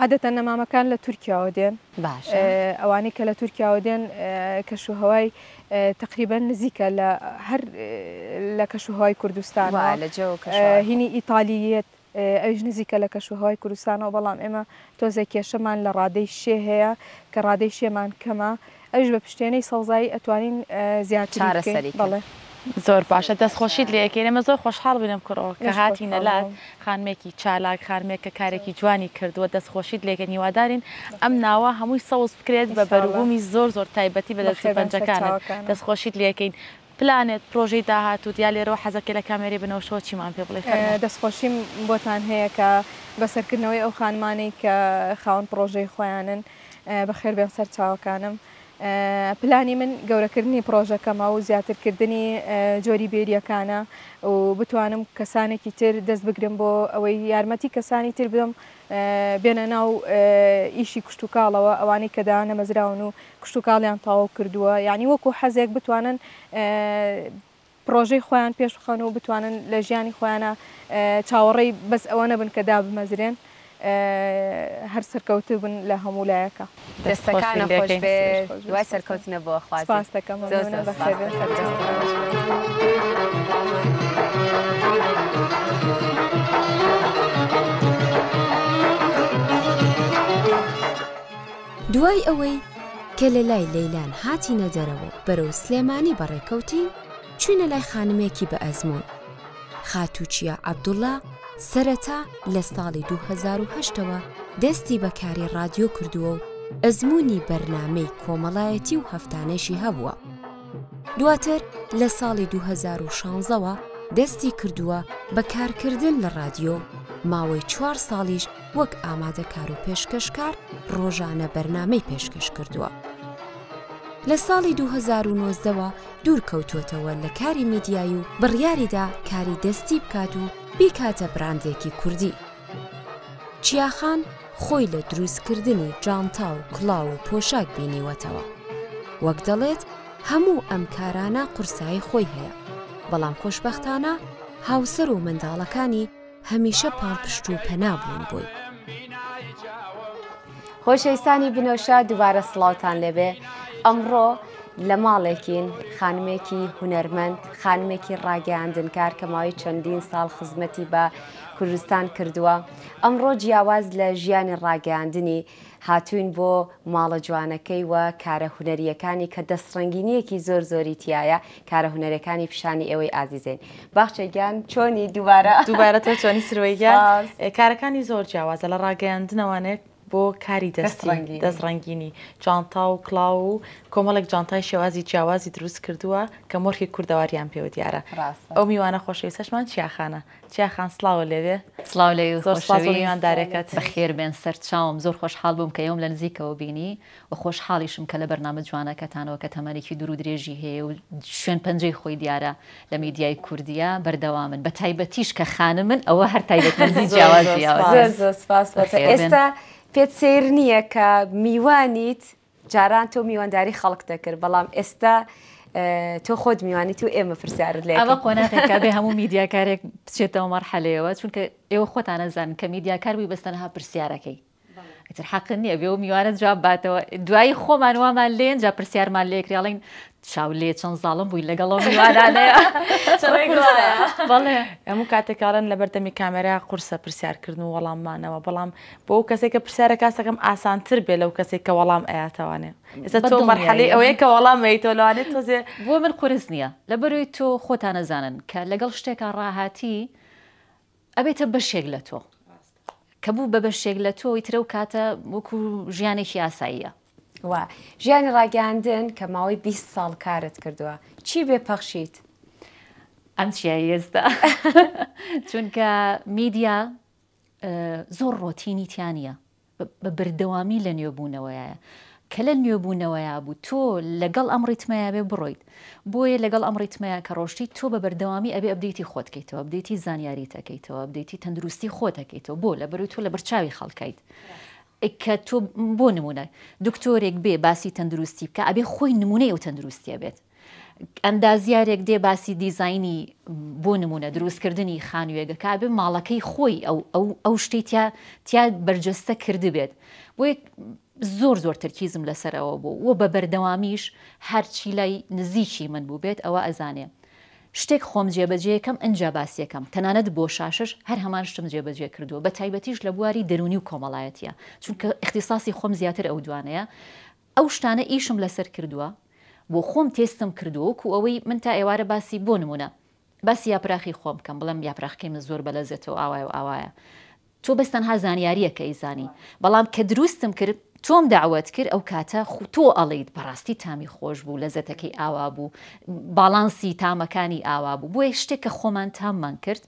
Speaker 3: عادەتە نەمامەکان لە تورکیاوە دێن باش ئەوانەی کە لە تورکیاوە دێن کەشوهوای تقریبا نزیکە لە هەر لە کەشوهوای کوردستان لە هینی ئیتالیەت ئەوش نزیکە لە کەشوهوای کوردستانەوە بەڵام ئێمە تۆزە کێشەمان لە ڕادەی شێ هەیە کە ڕادەی شێمان کەمە ئەوش بە پشتێنەی سەوزایی ئەتوانین زیاتر چارەسەری بڵێ.
Speaker 2: زۆر باشە دەستخۆشیت لەیەکێن ئەمە زۆر خۆشحاڵ بنم کوڕەوە کە هاتی نەلات خانمێکی چالاک خارمێککە کارێکی جوانی کردووە دەستخۆشیت لێکە نیوادارین ئەم ناوە هەمووی سەوز بکرێت بە بەروومی زۆر زۆر تایبەتی بە دەستی بەنجەکانت دەستخۆشیت لەکەین. پلانێت پرۆژەی داهاتوت یا لێرەوە حەزەکە لە کامێری بنەوە شۆ چیمان پێ بڵێ
Speaker 3: دەستخۆشیم بۆتان هەیە کە بەسەرکردنەوەی ئەو خانمانەی کە خاون پرۆژەی خۆیانن بەخێر بێن سەر چاوەکانم. پلانی من گەورەکردنی پرۆژەکەمە و زیاترکردنی جۆری بێریەکانە و بتوانم کەسانێکی تر دەست بگرم بۆ ئەوەی یارمەتی کەسانی تر بدەم بێنە ناو ئیشی کشتتوکاڵەوە ئەوانەی کەدا نەمەزراون و کشتتوکاڵیان تاواو کردووە یعنی وەکو حەزێک بتوانن پرۆژەی خۆیان پێشخەن و بتوانن لە ژیانی خۆیانە چاوەڕێی بەس ئەوە نەبن کەدا بمەزرێن. هەر سەرکەوتو بن لە هەموو لایەکە دەستەکانە خۆش بێ دوای سەرکەوتنە بۆ خواست باس دەکەم
Speaker 1: دوای ئەوەی کە لە لای لەیلان هاتی نەدەرەوە بەرەو سلێمانی بەڕێکەوتین چوینە لای خانمێکی بە ئەزمون خاتوچیە عەبدوڵە سەرەتا لە ساڵی 2010ەوە دەستی بەکاری رادیۆ کردووە و ئەزمموی بەرنمەی کۆمەڵایەتی و هەفتانەشی هەبووە. دواتر لە ساڵی 2016ەوە دەستی کردووە بەکارکردن لە رادیۆ ماوەی چوار ساڵیش وەک ئامادەکار و پێشکەشکار ڕۆژانە بەرنمەی پێشکەش کردووە. لە ساڵی 2009ەوە دوور کەوتوتەوە لە کاری میدیایی و بڕیاریدا کاری دەستی بکات و بیکاتە براندێکی کوردی. چیاخان خۆی لە دروستکردن و جانتا و کڵاو و پۆشاک بینیوەتەوە. وەک دەڵێت هەموو ئەم کارانە قورسایی خۆی هەیە، بەڵام خۆشببختانە هاوسەر و منداڵەکانی هەمیشە پاپشت و پەنابوون بووی. خۆشەویستانی بنەوشا دووارە سڵاوان لەبێ، ئەمڕۆ، لە ماڵێکین خانمێکی هوەرمەند خانمێکی ڕاگەاندنکار کەماوەی چەندین ساڵ خزمەتی بە کوردستان کردووە ئەمڕۆ جیاواز لە ژیانی ڕاگەاندنی هاتوین بۆ ماڵە جوانەکەی وە کارە هوەریەکانی کە دەستڕنگینیەکی زۆر زۆری تایە کارە هوەرەکانی پیشانی ئەوەی ئازیزین باخچەگیان چۆنی دووارە دووبارە تۆ
Speaker 2: چۆنی سروەیگە کارەکانی زۆر جیاوازە لە ڕاگەاندنەوانێت بۆ کاری دەستی دەستڕنگینی جانتا و کلااو و کۆمەڵێک جانتای شێوازی جیاوازی دروست کردووە کە مۆرخی کوردەواریان پێوە دیارە ئەو میوانە خۆشەوی سەشمان چیاخانە چیاخان سلااو لەوێ سلااو لێ زۆرشوان دارێکەکەت بەخێر بێن سەر چاوم زۆر خۆشحال بووم کە ئەوم لە نزیکەوە
Speaker 4: بینی و خۆشحاڵیشم کە لە بەرنامە جوانەکەتانەوە کە تەمەێکی دوور و درێژی هەیە و شوێن پەنجەی خۆی دیارە لە میدیای کوردیا بەردەوا من بە تایبەتیش کە خانم من ئەوە هەر تایبەت جیاوازی ئێستا
Speaker 1: پێت سیر نییە کە میوانیت جاران تۆ میوانداری خەڵک دەکرد بەڵام ئێستا تۆ خۆت
Speaker 4: میوانیت و ئێمە پرسیارت لێ ئەوە قۆناغێکا بێ هەموو میدیاکارێک بچێتەوە مەرحەلەوە چونکە ئێوە خۆتانەزان کە میدیاکار بووی بەستەنها پرسیارەکەی تر حەق نییە بێ و میوانە جواب باتەوە دوایی خۆمان وامان لێن جا پرسیارمان لێکریاڵین چاولێ چەند زاڵم بووی لەگەڵەوە
Speaker 2: میوارانەیە بەڵێ هەموو کاتێکارن لە بەردەمی کامێرا قورسە پرسیارکردن و وەڵاممانەوە بەڵام بۆ کەسێک کە پرسیارە کاسەکەم ئاسانتر بێ لەو کەسێک کە وەڵام ئەیاتەوانێ ئێستا تۆ مەرحەلی ئەوەیە کە وەڵام ئەیتۆلوانێت تۆزێ بۆ من قرس نییە
Speaker 4: لە بەروی تۆ خۆتان نەزانن کە لەگەڵ شتێکە ڕاهاتی ئەبێتە بەشێک لە تۆ کە بوو بە بەشێک لە تۆ ئیترە و کاتە وەکو ژیانێکی ئاساییە
Speaker 1: بووە ژیانی ڕاگەاندن کە ماوەی 20 ساڵ کارت کردووە چی
Speaker 4: بێپەخشیت؟ ئەم چیایی ئێستا چونکە میدیا زۆر ڕۆتینی تیانە بە بردەوامی لە نوێبوونەوەیە. کە لە نوێبوونەوەیە بوو تۆ لەگەڵ ئەم ڕیتمەیە بێ بڕۆیت بۆیە لەگەڵ ئەم ڕیتمەیە کە ڕۆشتی تۆ بە بەردەوامی ئەبێ ئەبدەیتی خۆتکەیتەوە ئەبدەیتی زانیاری تەکەیتەوە ئەبدەیتی تەندروستی خۆتەکەیتەوە بۆ لە بەروی تۆ لە بەرچاوی خەڵکیت کە تۆ بۆ نمونە دکتۆرێک بێ باسی تەندروستی بکە ئەبێ خۆی نمونەی و تەندروستیە بێت ئەندازیارێک دێ باسی دیزایانی بۆ نمونە دروستکردنی خانوێگەکە بێ ماڵەکەی خۆی ئەو شتی تیا بەرجەستە کردی بێت بۆ زۆر زۆر تەرکیزم لەسەرەوە بوو و بە بەردەوامیش هەرچی لای نزیکی من بوو بێت ئەوە ئەزانێ شتێک خۆم جێبەجێەکەم ئەجا باسیەکەم تەنانەت بۆ شاشش هەر هەمان شتم جێبەجێ کردووە بە تایبەتیش لە بواری دەرونی و کۆمەڵایەتە چونکە اختصاسی خۆم زیاتر ئەو دوانەیە ئەو شتانە ئیشم لەسەر کردووە بۆ خۆم تێستم کردووەکو ئەوەی من تا ئێوارە باسی بۆ نمونە باسی یاپراخی خۆم بکەم بڵم یاپراخەکەی من زۆر بەلەزێتەوە ئاوای و ئاوایە تۆ بەستەنها زانیاریەکەی زانی بەڵام کە دروستم کرد تۆم داوت کرد ئەو کاتە تۆ ئەڵیت بەڕاستی تامی خۆش بوو لە زەتەکەی ئاوا بوو باڵانسی تامەکانی ئاوا بوو بۆیە شتێک کە خۆمان تاممان کرد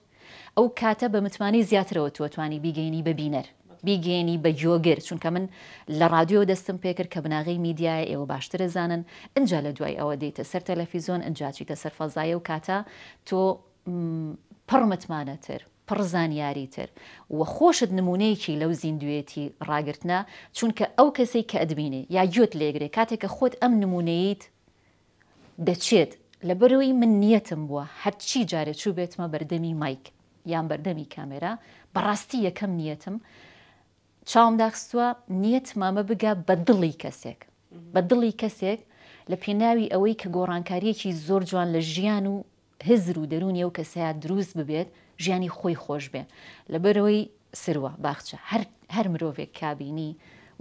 Speaker 4: ئەو کاتە بە متمانی زیاترەوە تووەتوانی بیگەینی ببینەر بیگەێنی بە جۆگر چونکە من لە رادیۆ دەستم پێکرد کە بناغی میدیای ئێوە باشترە زانن ئەجا لە دوای ئەوە دەیتە سەر تەلەفیزۆن ئەنجاچیتە سەرفەزایە و کاتە تۆ پڕمتمانەتر. پڕزانیاری تر و خۆشت نمونەیەکی لەو زیندوێتی ڕاگرتنا چونکە ئەو کەسەی کە ئەدبینێ یا یوت لێگرێ کاتێککە خۆت ئەم نمونەیت دەچێت لە بەرەوەی من نیەتم بووە هەرچی جارێ چوو بێتمە بەردەمی مایک یان بەردەمی کامێرا بەڕاستی یەکەم نیەتم چاوم داخستووە نیەت مامە بگە بە دڵی کەسێک بە دڵی کەسێک لە پێناوی ئەوەی کە گۆڕانکاریەکی زۆر جوان لە ژیان و هزر و دەرونیە و کەسەیە دروست ببێت ژیانی خۆی خۆش بێ لەبەرەوەی سروە باخچە هەر مرۆڤێک کابینی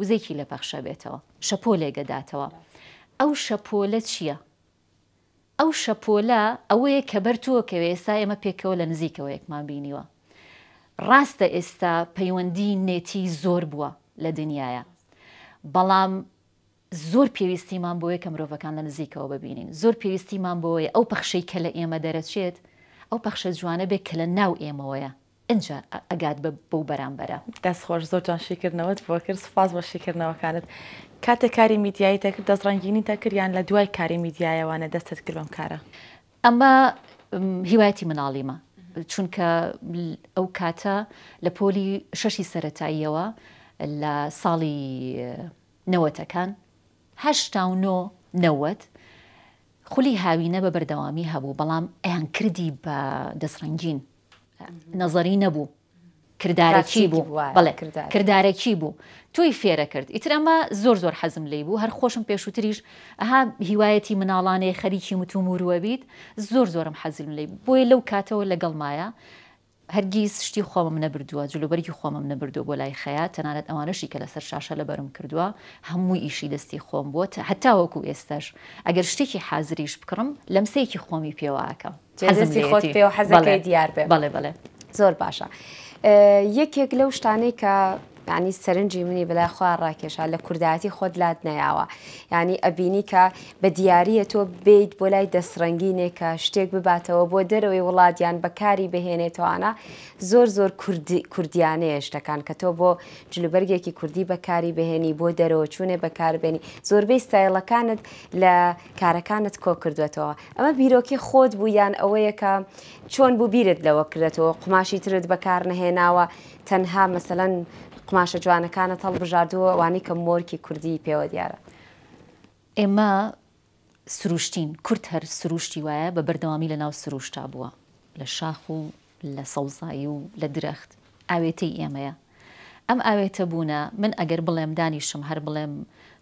Speaker 4: وزێکی لە پەخشە بێتەوە شەپۆ لێگەداتەوە ئەو شەپۆلە چییە؟ ئەو شەپۆلە ئەوەیە کە بەرتووەکەوێ ئێستا ئێمە پێکەوە لە نزیکەوە یەکمان بینیوە ڕاستە ئێستا پەیوەندی نێتی زۆر بووە لە دنیاە بەڵام زۆر پێویستیمان بۆیە کە مرۆڤەکان لە نزیکەوە ببینین زۆر پێویستیمان بۆیە ئەو پەخشەی کە لە ئێمە دەرەچێت ئەو پەخشە جوانە بێت کە لە ناو ئێمەوەیە اینجا ئەگات
Speaker 2: بە بەو بەرامبەرە دەستخۆش زۆر جان شکردنەوەت بۆ کرد سپاس بە شکردنەوەکانت کاتێک کاری میدیایی تەکرد دەستڕنگینی تەکریان لە دوای کاری میدیایەوانە دەستت کرد بەم کارە ئەمە هیوایەتی مناڵیمە چونکە ئەو کاتە
Speaker 4: لە پۆلی شەشی سەتاییەوە لە ساڵی نەوەتەکان 1990 خولی هاوینە بە بەردەوامی هەبوو بەڵام ئەیان کردی بە دەسڕنگین نەزەری نەبوو کردارێکی بوو بەڵێ کردارێکی بوو توی فێرە کرد ئیترەمە زۆر زۆر حەزم لی بوو هەر خۆشم پێشووتریش ئەها هیوایەتی مناڵانەیە خەریکی متوموروە بیت زۆر زۆرم حەزم لی بۆیە لەو کاتەوە لەگەڵ مایە هەرگیز شتی خۆمم نەبردووە جلوبەرێکی خۆمم نەبردو بۆ لای خەیە تەنانەت ئەوانەشی کە لەسەر شاشە لە بەرم کردووە هەمووی ئیشی دەستی خۆم بۆت هەتاوەکو ئێستش ئەگەر شتێکی حازریش بکڕم لەمسەیەکی خۆمی پێواکەم حەزی خۆت پێ و حەزەکەی دیار بێ بڵێ بڵێ زۆر باشە
Speaker 1: یەکێک لەو شتانەی کە ینی سەرنجی منی بلای خوا ڕاکێشە لە کورداتی خۆت لات نەیاوە ینی ئەبینی کە بە دیارە تۆ بیت بۆ لای دەسڕنگینێک کە شتێک بباتەوە بۆ دەرەوەی وڵاتیان بەکاری بهێنێتوانە زۆر زۆر کوردیانەیە شتەکان کە تۆ بۆ جلوبەرگێکی کوردی بەکاری بهێنی بۆ دەرەوە چوونێ بەکاربێنی زۆربەی ستایلەکانت لە کارەکانت کۆ کردوێتەوە ئەمە بیرۆکی خۆت بوویان ئەوەیە کە چۆن بوو بیرت لەوە کردێتەوە قماشی ترت بەکار نەهێناوە تەنها مثلەن قماشە جوانەکانە تەڵ بژاردووە وانی کە مۆرکی کوردی پێوە
Speaker 4: دیارە ئێمە سروشتین کورت هەر سروشتی وایە بە بەردەوامی لە ناو سروشتا بووە لە شاخ و لە سەوزایی و لە درەخت ئاوێتەی ئێمەیە ئەم ئاوێتە بوونە من ئەگەر بڵێم دانیشم هەر بڵێم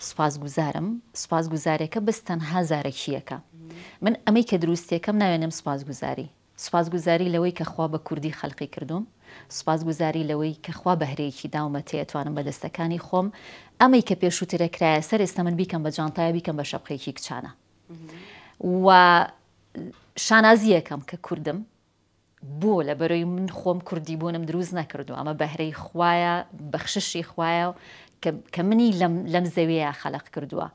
Speaker 4: سوپاز گوزارم سوپاز گوزارێکە بستەن هازارەکیەکە من ئەمەی کە دروستێکم ناوێنم سوپاز گوزاری سوپاز گوزاری لەوەی کە خوا بە کوردی خەڵقی کردوم سوپاسگوزاری لەوەی کەخوا بەهرەیەکی داومە تێتوانم بە دەستەکانی خۆم ئەمەی کە پێشووترەکرایە سەر ئێستا من بیکەم بە جانتایە بیکەم بە شەپقێکی کچانە و شانازیەکەم کە کوردم بۆ لە بەرەوەی من خۆم کوردی بۆنم دروست نەکردو ئەمە بەهرەی خویە بەخششی خویە کە منی لەم زەوەیە خەلق کردووە.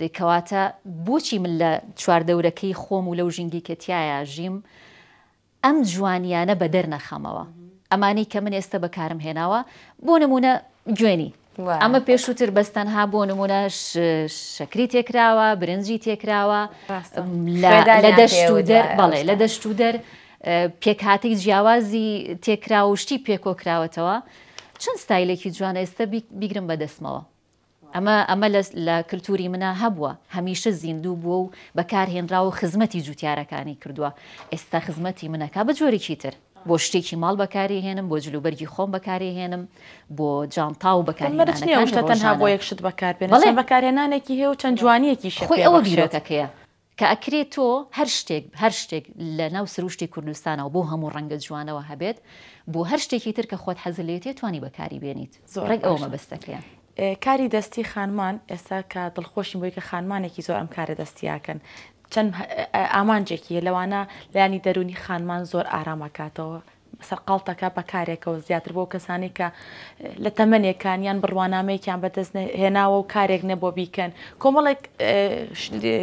Speaker 4: دەیکەواتە بۆچی من لە چواردەورەکەی خۆم و لەو ژینگی کەتیایە ژیم ئەم جوانیانە بە دەرنەخەمەوە. ئەمانەی کە من ئێستا بەکارم هێناوە بۆ نمونە گوێنی ئەمە پێشووتر بەستەنها بۆ نمونە شکری تێکراوە برنجی تێکراوە لە دەشت و دەر بەڵێ لە دەشت و دەر پێکهاتێک جیاوازی تێکرا و شتی پێکۆکراوەتەوە چەند ستایلێکی جوانە ئێستا بیگرم بەدەستمەوە. ئەمە ئەمە لە کللتوری منە هەبووە هەمیشە زیندوو بووە و بەکارهێنرا و خزمەتی جوتیارەکانی کردووە ئێستا خزمەتی منەکە بە جۆرێکی تر بۆ شتێکی ماڵ بەکاری هێنم بۆ جلوبەرگی خۆم بەکاری هێنم بۆ جانتا و بەکارتەنها بۆ
Speaker 2: یەکشت بەکاربێن بەڵێ
Speaker 4: بەکارێنانێکی هەیە و چەند جوانیەکی شخۆی ئەوە بیرۆکەکەیە کە ئەکرێت تۆ هەر شتێک هەر شتێک لە ناو سروشتی کوردستانەوە بۆ هەموو ڕەنگە جوانەوە هەبێت بۆ هەر شتێکی تر کە خۆت
Speaker 2: حەزلێتێ توانی بەکاری
Speaker 4: بێنیت زۆرڕێک ئەومە بەستەکەیان.
Speaker 2: کاری دەستی خانمان ئێستا کە دڵخۆشی بۆی کە خانمانێکی زۆر ئەم کارە دەستیاکەن چەند ئامانجێکیە لەوانە لایانی دەرونی خانمان زۆر ئارامەکاتەوە سەر قالتەکە بەکارێکەوە زیاتر بۆ کەسانی کە لە تەمەنێکان یان بڕوانامەیەکیان بەدەست هێناوە و کارێک نەبۆ بیکەن کۆمەڵێک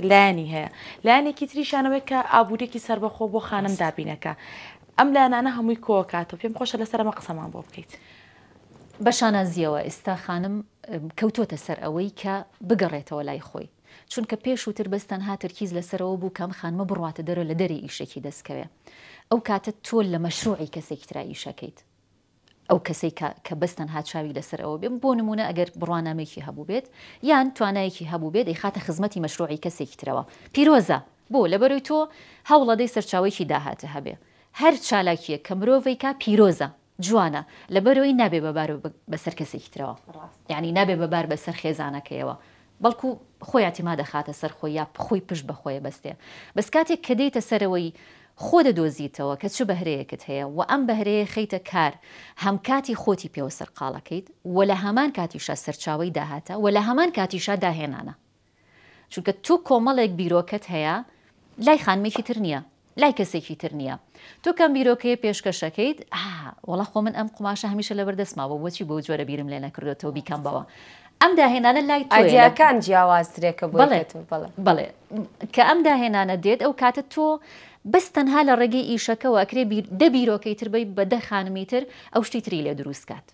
Speaker 2: لایانی هەیە لایەنێکی تریشانەوەی کە ئابوورێکی سربەخۆ بۆ خانم دابینەکە ئەم لایەنانە هەمووی کۆکاتەوە پێم خۆشە لەسەر ئەمە قسەمان بۆ بکەیت. بەشانازیەوە ئێستا خانم کەوتۆتە سەر ئەوەی کە
Speaker 4: بگەڕێتەوە لای خۆی چونکە پێش وتر بەستان هاترکیز لەسەرەوە بوو کەم خانمە بڕاتە دەرە لە دەری ئیشێکی دەستکەوێ ئەو کاتە تۆل لە مەشروعی کەسێک تررا ئیشەکەیت ئەو کەسەی کە بستان هاچاوی لەسەر ئەوە بێم بۆ نمونە ئەگەر بڕوانامێکی هەبوو بێت یان توانایەکی هەبوو بێت دەی خاتە خزمەتی مەشروعی کەسێکی ترەوە پیرۆزە بۆ لەبەروی تۆ هەوڵەدەی سەرچاوێکی داهاتە هەبێ هەر چالاکیە کە مرۆڤی کا پیرۆزە جوانە لەبەرەوەی نابێ بەبار بەسەر کەسێکی ترەوە یعنی نابێ بەبار بەسەر خێزانەکەیەوە بەڵکو خۆیاتیما دەخاتە سەر خۆی یا خۆی پشت بە خۆی بەستێ بەس کاتێک کە دەیتە سەرەوەی خۆ دەدۆزیتەوە کە چ بەهرەیەکت هەیە و ئەم بەهرەیە خەیتە کار هەم کاتی خۆتی پێوە سەرقاڵەکەیت و لە هەمان کاتیشە سەرچاوی داهاتە و لە هەمان کاتیشا داهێنانە چونکە تو کۆمەڵێک بیرۆکەت هەیە لای خانمێکی تر نییە لای کەسێکی تر نییە تو کەم بیرۆکەیە پێشکەشەکەیت وڵا خۆ من ئەم قماشە هەمیشە لەبەردەستماوە وەچی بۆ جۆرە بیرم لێ نەکردێتەوە بیکەم بەوە ئەم داهێنانە لای ئادیەکان جیاوازترێکە بڵێ کە ئەم داهێنانە دێت ئەو کاتە تۆ بەس تەنها لە ڕێگەی ئیشەکەەوە ئەکرێ دەبییرۆکەی تربی بەدە خانمی تر ئەو شتی تری لێ دروستکات.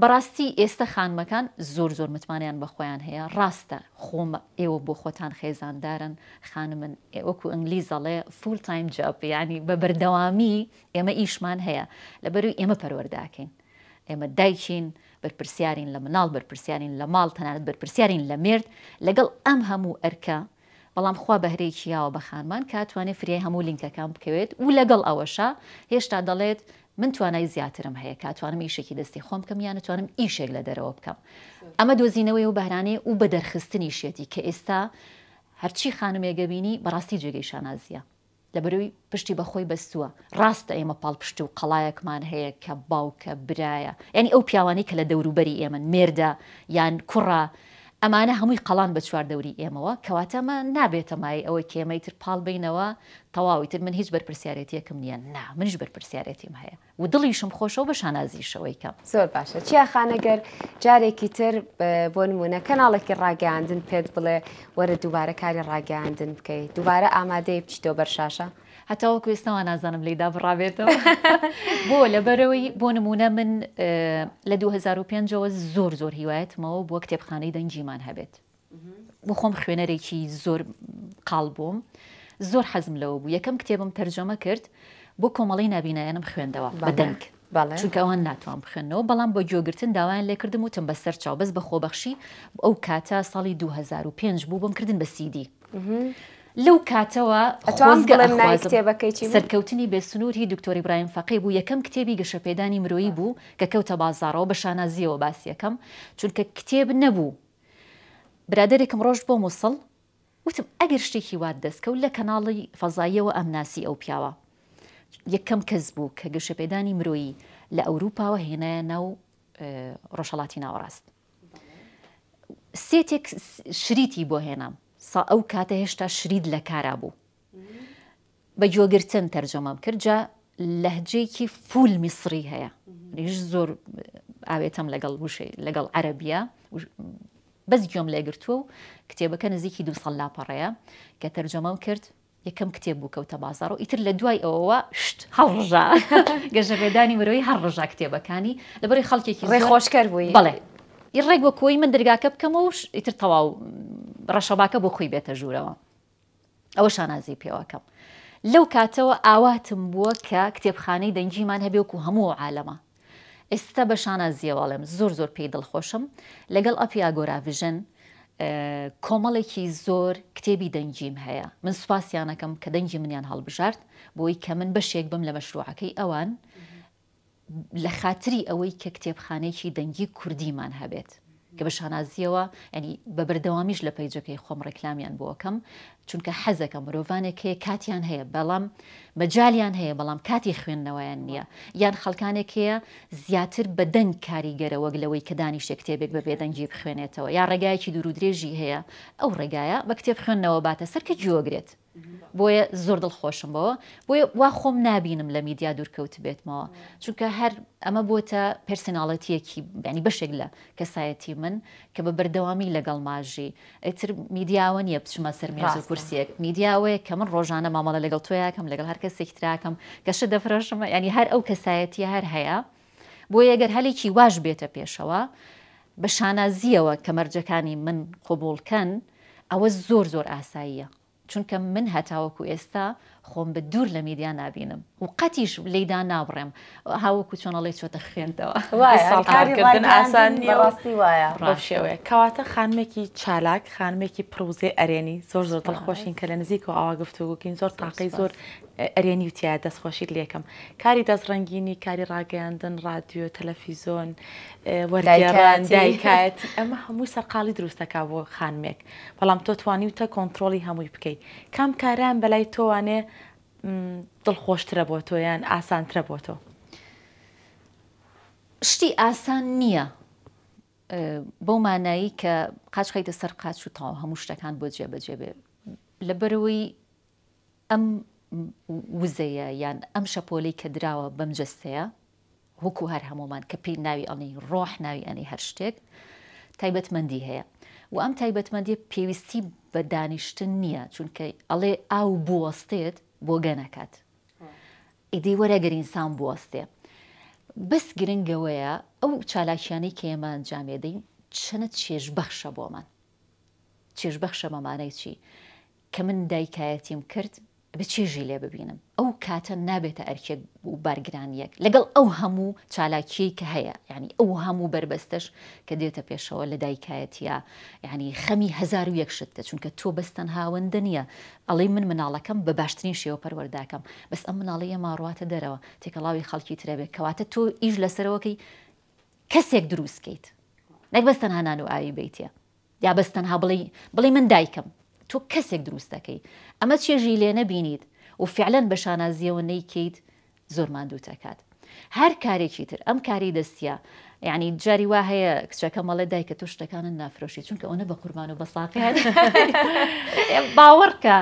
Speaker 4: بەڕاستی ئێستا خانمەکان زۆر زۆر متمانیان بە خۆیان هەیە ڕاستە خۆم ئێوە بۆ خۆتان خێزاندارن خانمن وەکو ئەنگلیزەڵێ فول تایم جاب ینی بە بەردەوامی ئێمە ئیشمان هەیە لەبەروی ئێمە پەروەرداکەین ئێمە دایکین بەرپرسیارین لە مناڵ بەرپرسیارین لە ماڵ تەنانەت بەرپرسیارین لە مرد لەگەڵ ئەم هەموو ئەرکە بەڵام خوا بەهرەیەکی یاوە بە خانمان کاتوانێت فری هەموو لینکەکان بکەوێت و لەگەڵ ئەوەشە هێشتا دەڵێت من توانای زیاترم هەیە کاتوانم ئیشێکی دەستی خۆم بکەم یانەتوانم ئیشێک لە دەرەوە بکەم ئەمە دۆزینەوەی و بەرانێ و بە دەرخستنی شێتی کە ئێستا هەرچی خانم ێگەبینی بەڕاستی جێگەی شانازیە لەبەروی پشتی بەخۆی بەستووە ڕاستە ئێمە پاڵپشت و قەڵایەکمان هەیە کە باوکە برایە ینی ئەو پیاوانی کە لە دەوروبەری ئێمە مێردا یان کوڕە ئەمانە هەمووی قەڵان بە چواردەوری ئێمەوە کەواتەمە نابێتەمای ئەوەی کێمەی تر پاڵ بینەوە تەواوی تر من هیچ بەرپسیارەتیەکەم نییە نا منش بەرپسیارەتیم هەیە و دڵیشم خۆشەوە بە شانازیشەوەیکەم زۆر باشە چیا خانەگەر
Speaker 1: جارێکی تر بۆ نمونە کەناڵێکی ڕاگەاندن پێت بڵێ وەرە دووبارە کاری ڕاگەاندن بکەیت دووبارە ئامادەی بچیتۆ بەرشاشە
Speaker 4: هەتاوە کوێستنەوە نازانم لەیدا بڕاوێتەوە بۆ لەبەرەوەی بۆ نمونە من لە 2005ەوە زۆر زۆر هیوایەتمەوە بۆ کتێبخانەی دەنجیمان هەبێت بۆ خۆم خوێنەرێکی زۆر قال بووم زۆر حەزم لەوە بوو یەکەم کتێبم تەرجەمە کرد بە کۆمەڵی نبینایەنم خوێندەوە بەدەنگ. چونکەوان ناتوان بخێنەوە بەڵام بە جۆگرتن داوایان لێکردم وتم بەسەر چاو بەس بە خۆبەخشی ئەو کاتە ساڵی 2005 بوو بم کردن بە سیدی لەو کاتەوە سەرکەوتنی بێسنووری دکتۆری برایم فەقی بوو یەکەم کتێبی گەشەپێدانی مرۆیی بوو کە کەوتە بازارەوە بە شانازیەوە باسیەکەم چونکە کتێب نەبوو برادێکم ڕۆژ بۆ مووسڵ وتم ئەگەر شتێکی وات دەستکەوت لە کەناڵی فەزاییەوە ئەم ناسی ئەو پیاوە یەکەم کەس بوو کە گەشەپێدانی مرۆیی لە ئەوروپاوە هێنایە ناو ڕۆژەڵاتی ناوەڕاست سێتێک شریتی بۆ هێنام ئەو کاتە هێشتا شرید لە کارا بوو بە جۆگرچەند تەرجەمەم کردجا لەهجێکی فول میسری هەیە ریژ زۆر ئاوێتم لەگەڵ وشێ لەگەڵ عەربیە بەس گوێم لێگرتووە و کتێبەکە نزیکی دو سەڵ لاپەڕەیە کە تەرجەمەم کرد یەکەم کتێب بوو کەوتە بازار و ئیتر لە دوای ئەوەوە شت هەڵڕژا گەژەبێدانی مرۆی هەڕژا کتێبەکانی لەبەری خەڵکێکی ڕێخۆشکەر بووی بڵێ ی ڕێک بۆ کۆی من دەرگاکە بکەمە و ئیتر تەواو ڕەشەباکە بۆ خۆی بێتە ژوورەوە ئەوە شانازی پێوەکەم لەو کاتەوە ئاواتم بووە کە کتێبخانەی دەنجیمان هەبێک و هەموو عالەمە ئێستا بە شانازیەواڵم زۆر زۆر پێی دڵخۆشم لەگەڵ ئەپیاگۆراڤژن کۆمەڵێکی زۆر کتێبی دەنجیم هەیە من سوپاسیانەکەم کە دەنجی منیان هەڵبژارد بۆی کە من بەشێک بم لە مەشروعەکەی ئەوان لە خااتری ئەوەی کە کتێبخانەیەکی دەنگی کوردیمان هەبێت کە بە شانازیەوە ئەنی بەبەردەوامیش لە پەیجەکەی خۆم ڕێکلامیان بۆکەم چونکە حەزەکە مرۆڤانێکەیە کاتیان هەیە بەڵام مەجاالیان هەیە بەڵام کاتی خوێندنەوەیان نییە یان خەڵکانێکەیە زیاتر بەدەنگ کاریگەرەوەک لەوەی کە دانی شێکتێبێک بە بێدەنگی بخوێنێتەوە یا ڕێگایەکی دوورودرێژی هەیە ئەو ڕێگایە بە کتێب خوێندنەوە باتە سەرکە جۆگرێت بۆیە زۆر دڵخۆشم بەوە بۆیە وا خۆم نبینم لە میدیا دوورکەوت بێتمەوە چونکە هەر ئەمە بۆتە پرسناڵەتیەکی بینی بەشێک لە کەسایەتی من کە بە بەردەوامی لەگەڵ ماژی ئەتر میدیاوە نیە بچمە سەر مێز کورسیەک میدیاوەیە کە من ڕۆژانە مامەڵە لەگەڵ تۆیەکەم لەگەڵ هەر کە سێکتراکەم کەشە دەفرۆشمە ینی هەر ئەو کەسایەتی هەر هەیە بۆ یەگەر هەلێکی واش بێتە پێشەوە بە شانازیەوە کەمەرجەکانی من قوبولکەن ئەوە زۆر زۆر ئاساییە چونکە من هەتاوەکو ئێستا خۆم بە دوور لە میدیا نبینم و قەتیش لەیدا نابڕێم هاوەکو چۆنەڵی چۆتە
Speaker 2: خوێندەوەکردن ئاسان نیەڕاستی وایە ڕاشێوێ کەواتە خانمێکی چالاک خانمێکی پرۆزێ ئەرێنی زۆر زۆر دڵخۆشین کە لە نزیک و ئاوا گفتوگوکین زۆر تاقی زۆر ئەرێنی وتیە دەستخۆشیت لێکم کاری دەستڕەنگینی کاری ڕاگەاندن رادیۆ تەلەفیزۆن وەرگیان دایکات ئەمە هەمووی سەرقاڵی دروستەکە بۆ خانمێک بەڵام تۆ توانی وتە کۆنتترۆلی هەمووی بکەیت کام کاران بەلای تۆوانێ دڵخۆشترە بۆ تۆ یان ئاسانترە بۆ تۆ
Speaker 4: شتی ئاسان نییە بۆ مانایی کە قاچخیتە سەر قاچ و تاو هەموو شتەکان بۆ جێبەجێ بێ لەبەرەوەی ئەم وزەیە یان ئەم شەپۆلی کە دراوە بەم جستەیە وەکو هەر هەمومان کە پێی ناوی ئەڵی ڕۆح ناوی ئەنی هەر شتێک تایبەتمەندی هەیە و ئەم تایبەتمەندی پێویستی بە دانیشتن نییە چونکە ئەڵێ ئاو بوەستێت بۆگە نەکات ئیدی وەرەگەرینسان بوەستێ بەس گرنگەوەیە ئەو چالاکیانەی کێمان جامێدەی چەنە چێژ بەخشە بۆمان چێژ بەخشە مەمانەی چی کە من دایکایەتیم کرد بە چێژی لێ ببینم ئەو کاتە نابێتە ئەرکێک و بارگرانیەک لەگەڵ ئەو هەموو چالاکیی کە هەیە یعنی ئەو هەموو بربەستش کە دێتە پێشەوە لە دایکایەتە یعنی خەمی هزار و یەکشتە چونکە تۆ بەستەن هاوەندە نییە ئەڵی من مناڵەکەم بە باشترین شێوە پەروەرداکەم بەس ئەم مناڵی ئەماڕاتە دەرەوە تێکەڵاوی خەڵکی ترەبێت کەواتە تۆ ئیش لەسەرەوەکەی کەسێک دروستکەیت نەک بەستەن هانان و ئاوی بیتە یا بەستەنها بڵی بڵی من دایکم تۆ کەسێک دروست دەکەی ئەمە چێژی لێ نەبینیت و فعلەن بەشانازیەوە نەیکەیت زۆرمان دوو دەکات هەر کارێکی تر ئەم کاری دەستە یعنی جاری وا هەیە کچەکە مەڵێ دایکە تو شتەکانن نافرۆشی چونکە ئەوە بە قوربان و بە ساقیان باوەڕکە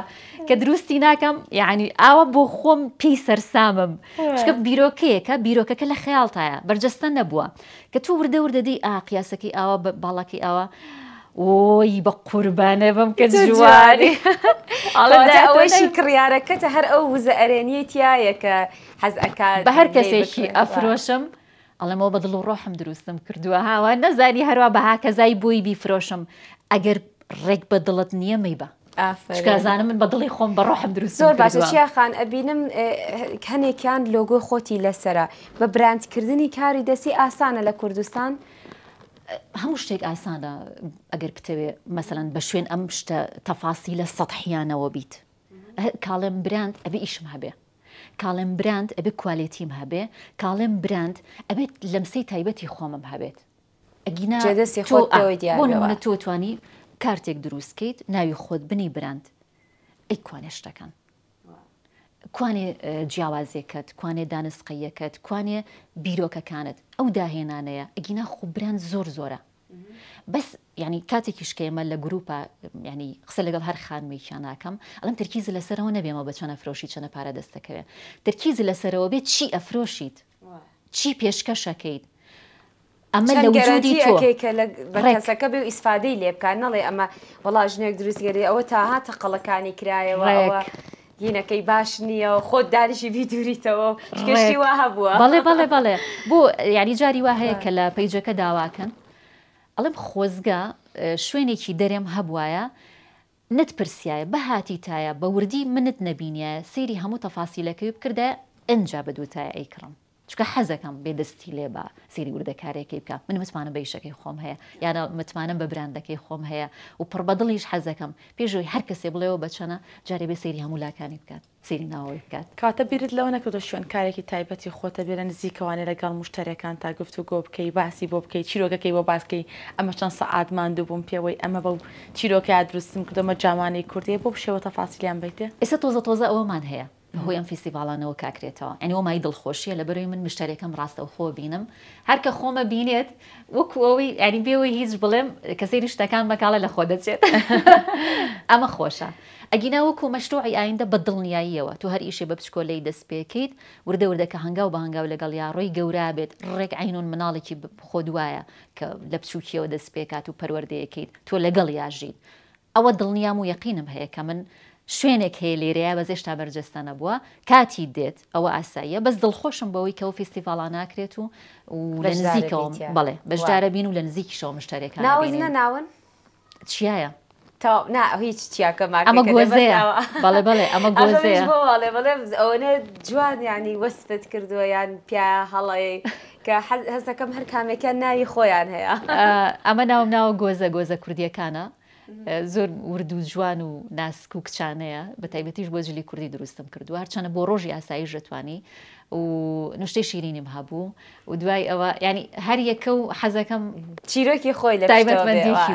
Speaker 4: کە دروستی ناکەم یعنی ئاوە بۆ خۆم پێی سەررسامم چکە بیرۆکەیەکە بیرۆکەکە لە خەیاڵتایە بەرجەستە نەبووە کە تو وردە وردەدی ئا قیاسەکەی ئاوە باڵکی ئەوە ئۆی بە قوربانە بم کە جواری ئەوەشی کڕیارەکەتە هەر ئەو
Speaker 1: وزە ئەرێنیتیایە کە حەز ئەکات بە هەر کەسێکی ئەفرۆشم
Speaker 4: ئەڵەمەوە بەدڵ و ڕۆحم دروستم کردووە هاوە نەزانی هەروە بەها کەزای بۆی بیفرۆشم ئەگەر ڕێک بە دڵت نییە مەی بە. ئافرزانم من بەدڵی خۆم بە ڕۆحم دروست زۆر باشە چیاخان
Speaker 1: ئەبینم هەنێکیان لۆگۆ خۆتی لەسرە بە برندکردنی کاری دەسی
Speaker 4: ئاسانە لە کوردستان هەموو شتێک ئاسانە ئەگەر بتەوێ مەمثلەن بە شوێن ئەم شتە تەفاسی لە سەحیانەوە بیت کاڵێم براند ئەبێ ئیشم هەبێ کاڵێم براند ئەبێ کوالێتیم هەبێ کاڵێم براند ئەبێت لەمسەی تایبەتی خۆمم هەبێت ئەگینادەستی تۆ توانی کارتێک دروستکەیت ناوی خۆت بنی براند ئەی کوانێ شتەکان کوانێ جیاوازێکت کوانێ دانستقیەکەت کوانێ بیرۆکەکانت ئەو داهێنانەیە ئەگینا خوبران زۆر زۆرە بەس ینی کاتێکی شکێمە لە گروپە ینی قسە لەگەڵ هەر خانمێکیان ناکەم ئەڵم ترکیز لەسەرەوە نەبێمە بە چەنە فرۆشی چەنە پارە دەستەکەوێ ترکیز لەسەرەوە بێت چی ئەفرۆشیت چی پێشکەشەکەیت ئەمە لە وجودی تۆکە
Speaker 1: بەڕێکەکە بێ ئیسفادەی لێ بکە نەڵێ ئەمە وڵا ژنێک دروستگەری ئەوە تا هاتە قەڵەکانی کرایەوە گینەکەی باش نییە و خۆت داریشی بی دووریتەوە شکشتی وا هەبووە بەڵێ بەڵێ
Speaker 4: بەڵێ بۆ یاری جاری وا هەیە کە لە پەیجەکە داواکەن ئەڵم خۆزگە شوێنێکی دەرێم هەبواە نت پرسیایە بەهاتی تایە بە وردی منت نەبینیە سەیری هەموو تەفاسیلەکەی بکردە ئەجا بەدووتایە ئەیکڕم چکە حەزەکەم بێدەستی لێ بە سری وردەکارێکی بکە من متمانە بەیشەکەی خۆم هەیە یانە متمانم بە براندەکەی خۆم هەیە و
Speaker 2: پڕبەدڵیش حەزەکەم پێشەوەی هەر کەسێ بڵێەوە بچەنە جارێ بێ سری هەمولاکانی بکات سری ناوەی بکات کاتە بیرت لەوە نەکردە شوێن کارێکی تایبەتی خۆتە بێرە نزیکەوانێ لەگەڵ مشتەرەکان تا گفتو گۆ بکەی باسی بۆ بکەی چیرۆگەکەی بۆ باسکەی ئەمە چەند سەعاتمان دوو بووم پێوەی ئەمە بەو چیرۆکە دروستم کردەمە جامانەی کوردی بۆ شێوە تەفاسیلیان بیتێ ئێستا تۆزە تۆزە ئەوەمان هەیە
Speaker 4: هۆیان فیسیڤالانەوە کاکرێتەوە ئەنیەوە مای دڵخۆشیە لە بەروی من مشتەرەکەم ڕاستەو خۆ بینم هەرکە خۆمە بینێت وەکو ئەوی ئەری بێەوەی هیچ بڵێم کەسێری شتەکان بەکاڵە لە خۆ دەچێت ئەمە خۆشە. ئەگینا وەکو مەشروعی ئایندە بە دڵنیاییەوە تو هەر ئیشێ بە پشکۆلەی دەست پێکەیت وردە وردەکە هەنگاو بە هەنگاو لەگەڵ یا ڕۆی گەورا بێت ڕێک عینون مناڵێکی خۆ دوایە کە لە بچووکیەوە دەست پێکات و پەروەردەیەکەیت تۆ لەگەڵ یاژیت ئەوە دڵنیام و یەقینم هەیە کە من شوێنێک هەیە لێرەیە بە زێشتا بەرجەستە نەبووە کاتی دێت ئەوە ئاساییە بەس دڵخۆشم بەوەی کە و فستیڤالان ناکرێت و لە نزیکەوە بڵێ بەشدارە بین و لە نزیکی شەوە مشتێکەکە ناوەزینە ناون چیایە؟
Speaker 1: نا هیچ چیاکە ئەمە گۆزەیە بەڵێ
Speaker 4: بڵێ ئەمە گۆزەیە
Speaker 1: بڵێ بڵێ ئەوەنە جوان ینی وەسفت کردووە یان پیا هەڵەیە. کە هەستەکەم هەر کامێکە ناوی خۆیان هەیە
Speaker 4: ئەمە ناوم ناوە گۆزە گۆزە کوردیەکانە زۆر ورد و جوان و ناسک و کچانەیە بە تایبەتیش بۆ جلی کوردی دروستم کردووار چەنە بۆ ڕۆژی ئاسایی ژەتوانی و نوشتەی شیرینیم هەبوو و دوای ئەوە ینی هەر یەکە و حەزەکەم چیرۆکی خۆی لە تایبەتمەندیەکی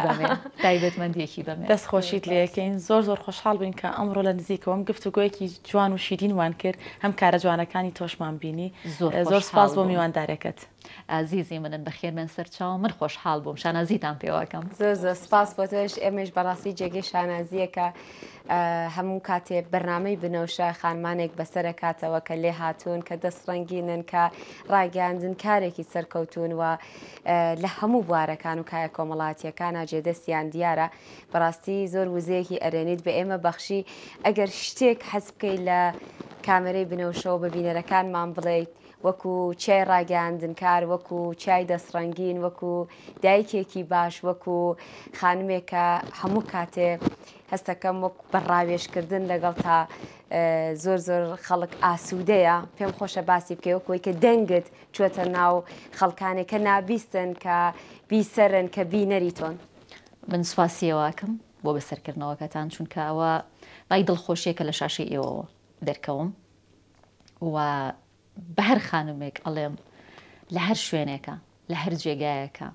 Speaker 2: تایبەتمەندیەکی بەمێ دەستخۆشیت لەکەین زۆر زۆر خۆشحال بین کە ئەمڕۆ لە نزیکەوەم گفتوگویەکی جوان و شیرینوان کرد هەم کارە جوانەکانی تۆشمان بینی زۆر زۆر سپاس بۆ میواندارەکەت. ئازیزی
Speaker 4: منن بە خێرمێن سەرچاو من خۆشحال بووم شانازیتان پێواکەم
Speaker 1: زۆر زۆر سپاس بۆ تۆش ئێمەش بەڕاستی جێگەی شانازیەکە هەموو کاتێ بەرنمەی بنەوشە خانمانێک بەسرە کاتەوە کە لێ هاتوون کە دەستڕەنگینن کە ڕاگەاندن کارێکی سەرکەوتون و لە هەموو بوارەکان و کایە کۆمەڵاتیەکانە جێدەستیان دیارە بەڕاستی زۆر وزەیەکی ئەرێنیت بە ئێمە بەخشی ئەگەر شتێک حەز بکەیت لە کامەرەی بنەوشەوە ببینەرەکانمان بڵێیت وەکو چای ڕاگەاندن کار وەکو چای دەسڕەنگین وەکو دایکێکی باش وەکو خانمێکە هەموو کاتێ هەستەکەم وەک بەڕاوێشکردن لەگەڵ تا زۆر زۆر خەڵک ئاسوودەیە پێم خۆشە باسی بکەی وەکۆی کە دەنگت چوەتە ناو خەڵکانێک
Speaker 4: کە نابیستن کە بیسەرن کە بینەری تۆن من سوپاسیەوەکەم بۆ بەسەرکردنەوەکەتان چونکە ئەوە لای دڵخۆشیەکە لە شاشی ئێوەوە دەرکەوم و بە هەر خانمێک ئەڵێم لە هەر شوێنێکە لە هەر جێگایەکە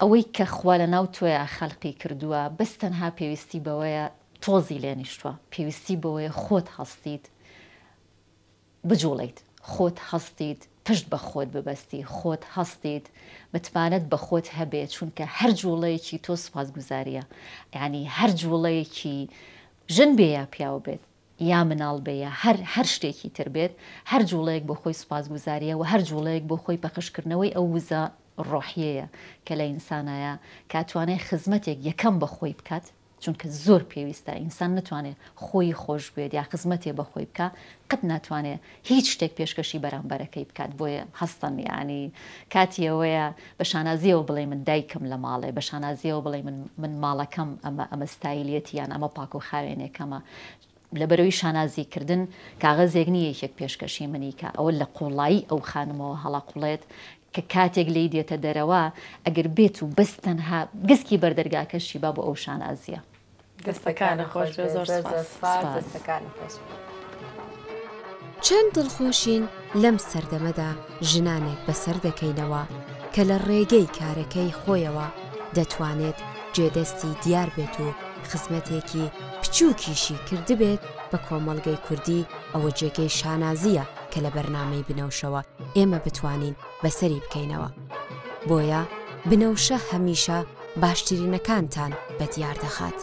Speaker 4: ئەوەی کە خوا لە ناو توۆیە خەڵقی کردووە بەس تەنها پێویستی بەوەیە تۆزی لێنیشتوە پێویستی بەوەیە خۆت هەستیت بجوڵیت خۆت هەستیت پشت بە خۆت ببەستی خۆت هەستیت متمانەت بە خۆت هەبێت چونکە هەر جوڵەیەکی تۆ سپاسگوزاریە یعنی هەر جوڵەیەکی ژن بێ یا پیاو بێت یا مناڵ بەیە هەر هەر شتێکی تر بێت هەر جوڵەیەک بۆ خۆی سپاسگوزاریە و هەر جوڵەیەک بۆ خۆی پەخشکردنەوەی ئەو وزە ڕۆحیەیە کە لە ئینسانایە کاتوانێت خزمەتێک یەکەم بە خۆی بکات چونکە زۆر پێویستە ئینسان نتوانێت خۆی خۆش بێت یا خزمەتێ بە خۆی بکە قەت ناتوانێت هیچ شتێک پێشکەشی بەرامبەرەکەی بکات بۆیە هەستن ینی کاتی ئەوەیە بە شانازیەوە بڵێ من دایکم لە ماڵێ بە شانازیەوە بڵێ من ماڵەکەم ئەمە ئەمە ستایلێتی یان ئەمە پاک و خاوێنێکەمە لە بەرەوەی شانازیکردن کاغەزێک نیە یەکێک پێشکەشی منیکە ئەوە لە قوڵایی ئەو خانمەوە هەڵا قوڵێت کە کاتێک لی دێتە دەرەوە ئەگەر بێت و بستەنها گسکی بەردەرگاکەشی با بۆ ئەو شانازیە
Speaker 2: دەستەکانە خۆش زۆر دەستەکانە خۆش.
Speaker 1: چەند دڵخۆشین لەم سەردەمەدا ژنانێک بەسەر دەکەینەوە کە لە ڕێگەی کارەکەی خۆیەوە دەتوانێت جێدەستی دیار بێت و خزمەتێکی پچووکیشی کردبێت بە کۆمەلگەی کوردی ئەوە جێگەی شانازیە کە لە بەرنامەی بنەوشەوە ئێمە بتوانین بەسەری بکەینەوە. بۆیە بنەوشە هەمیشە باشترینەکانتان بە دیار دەخات.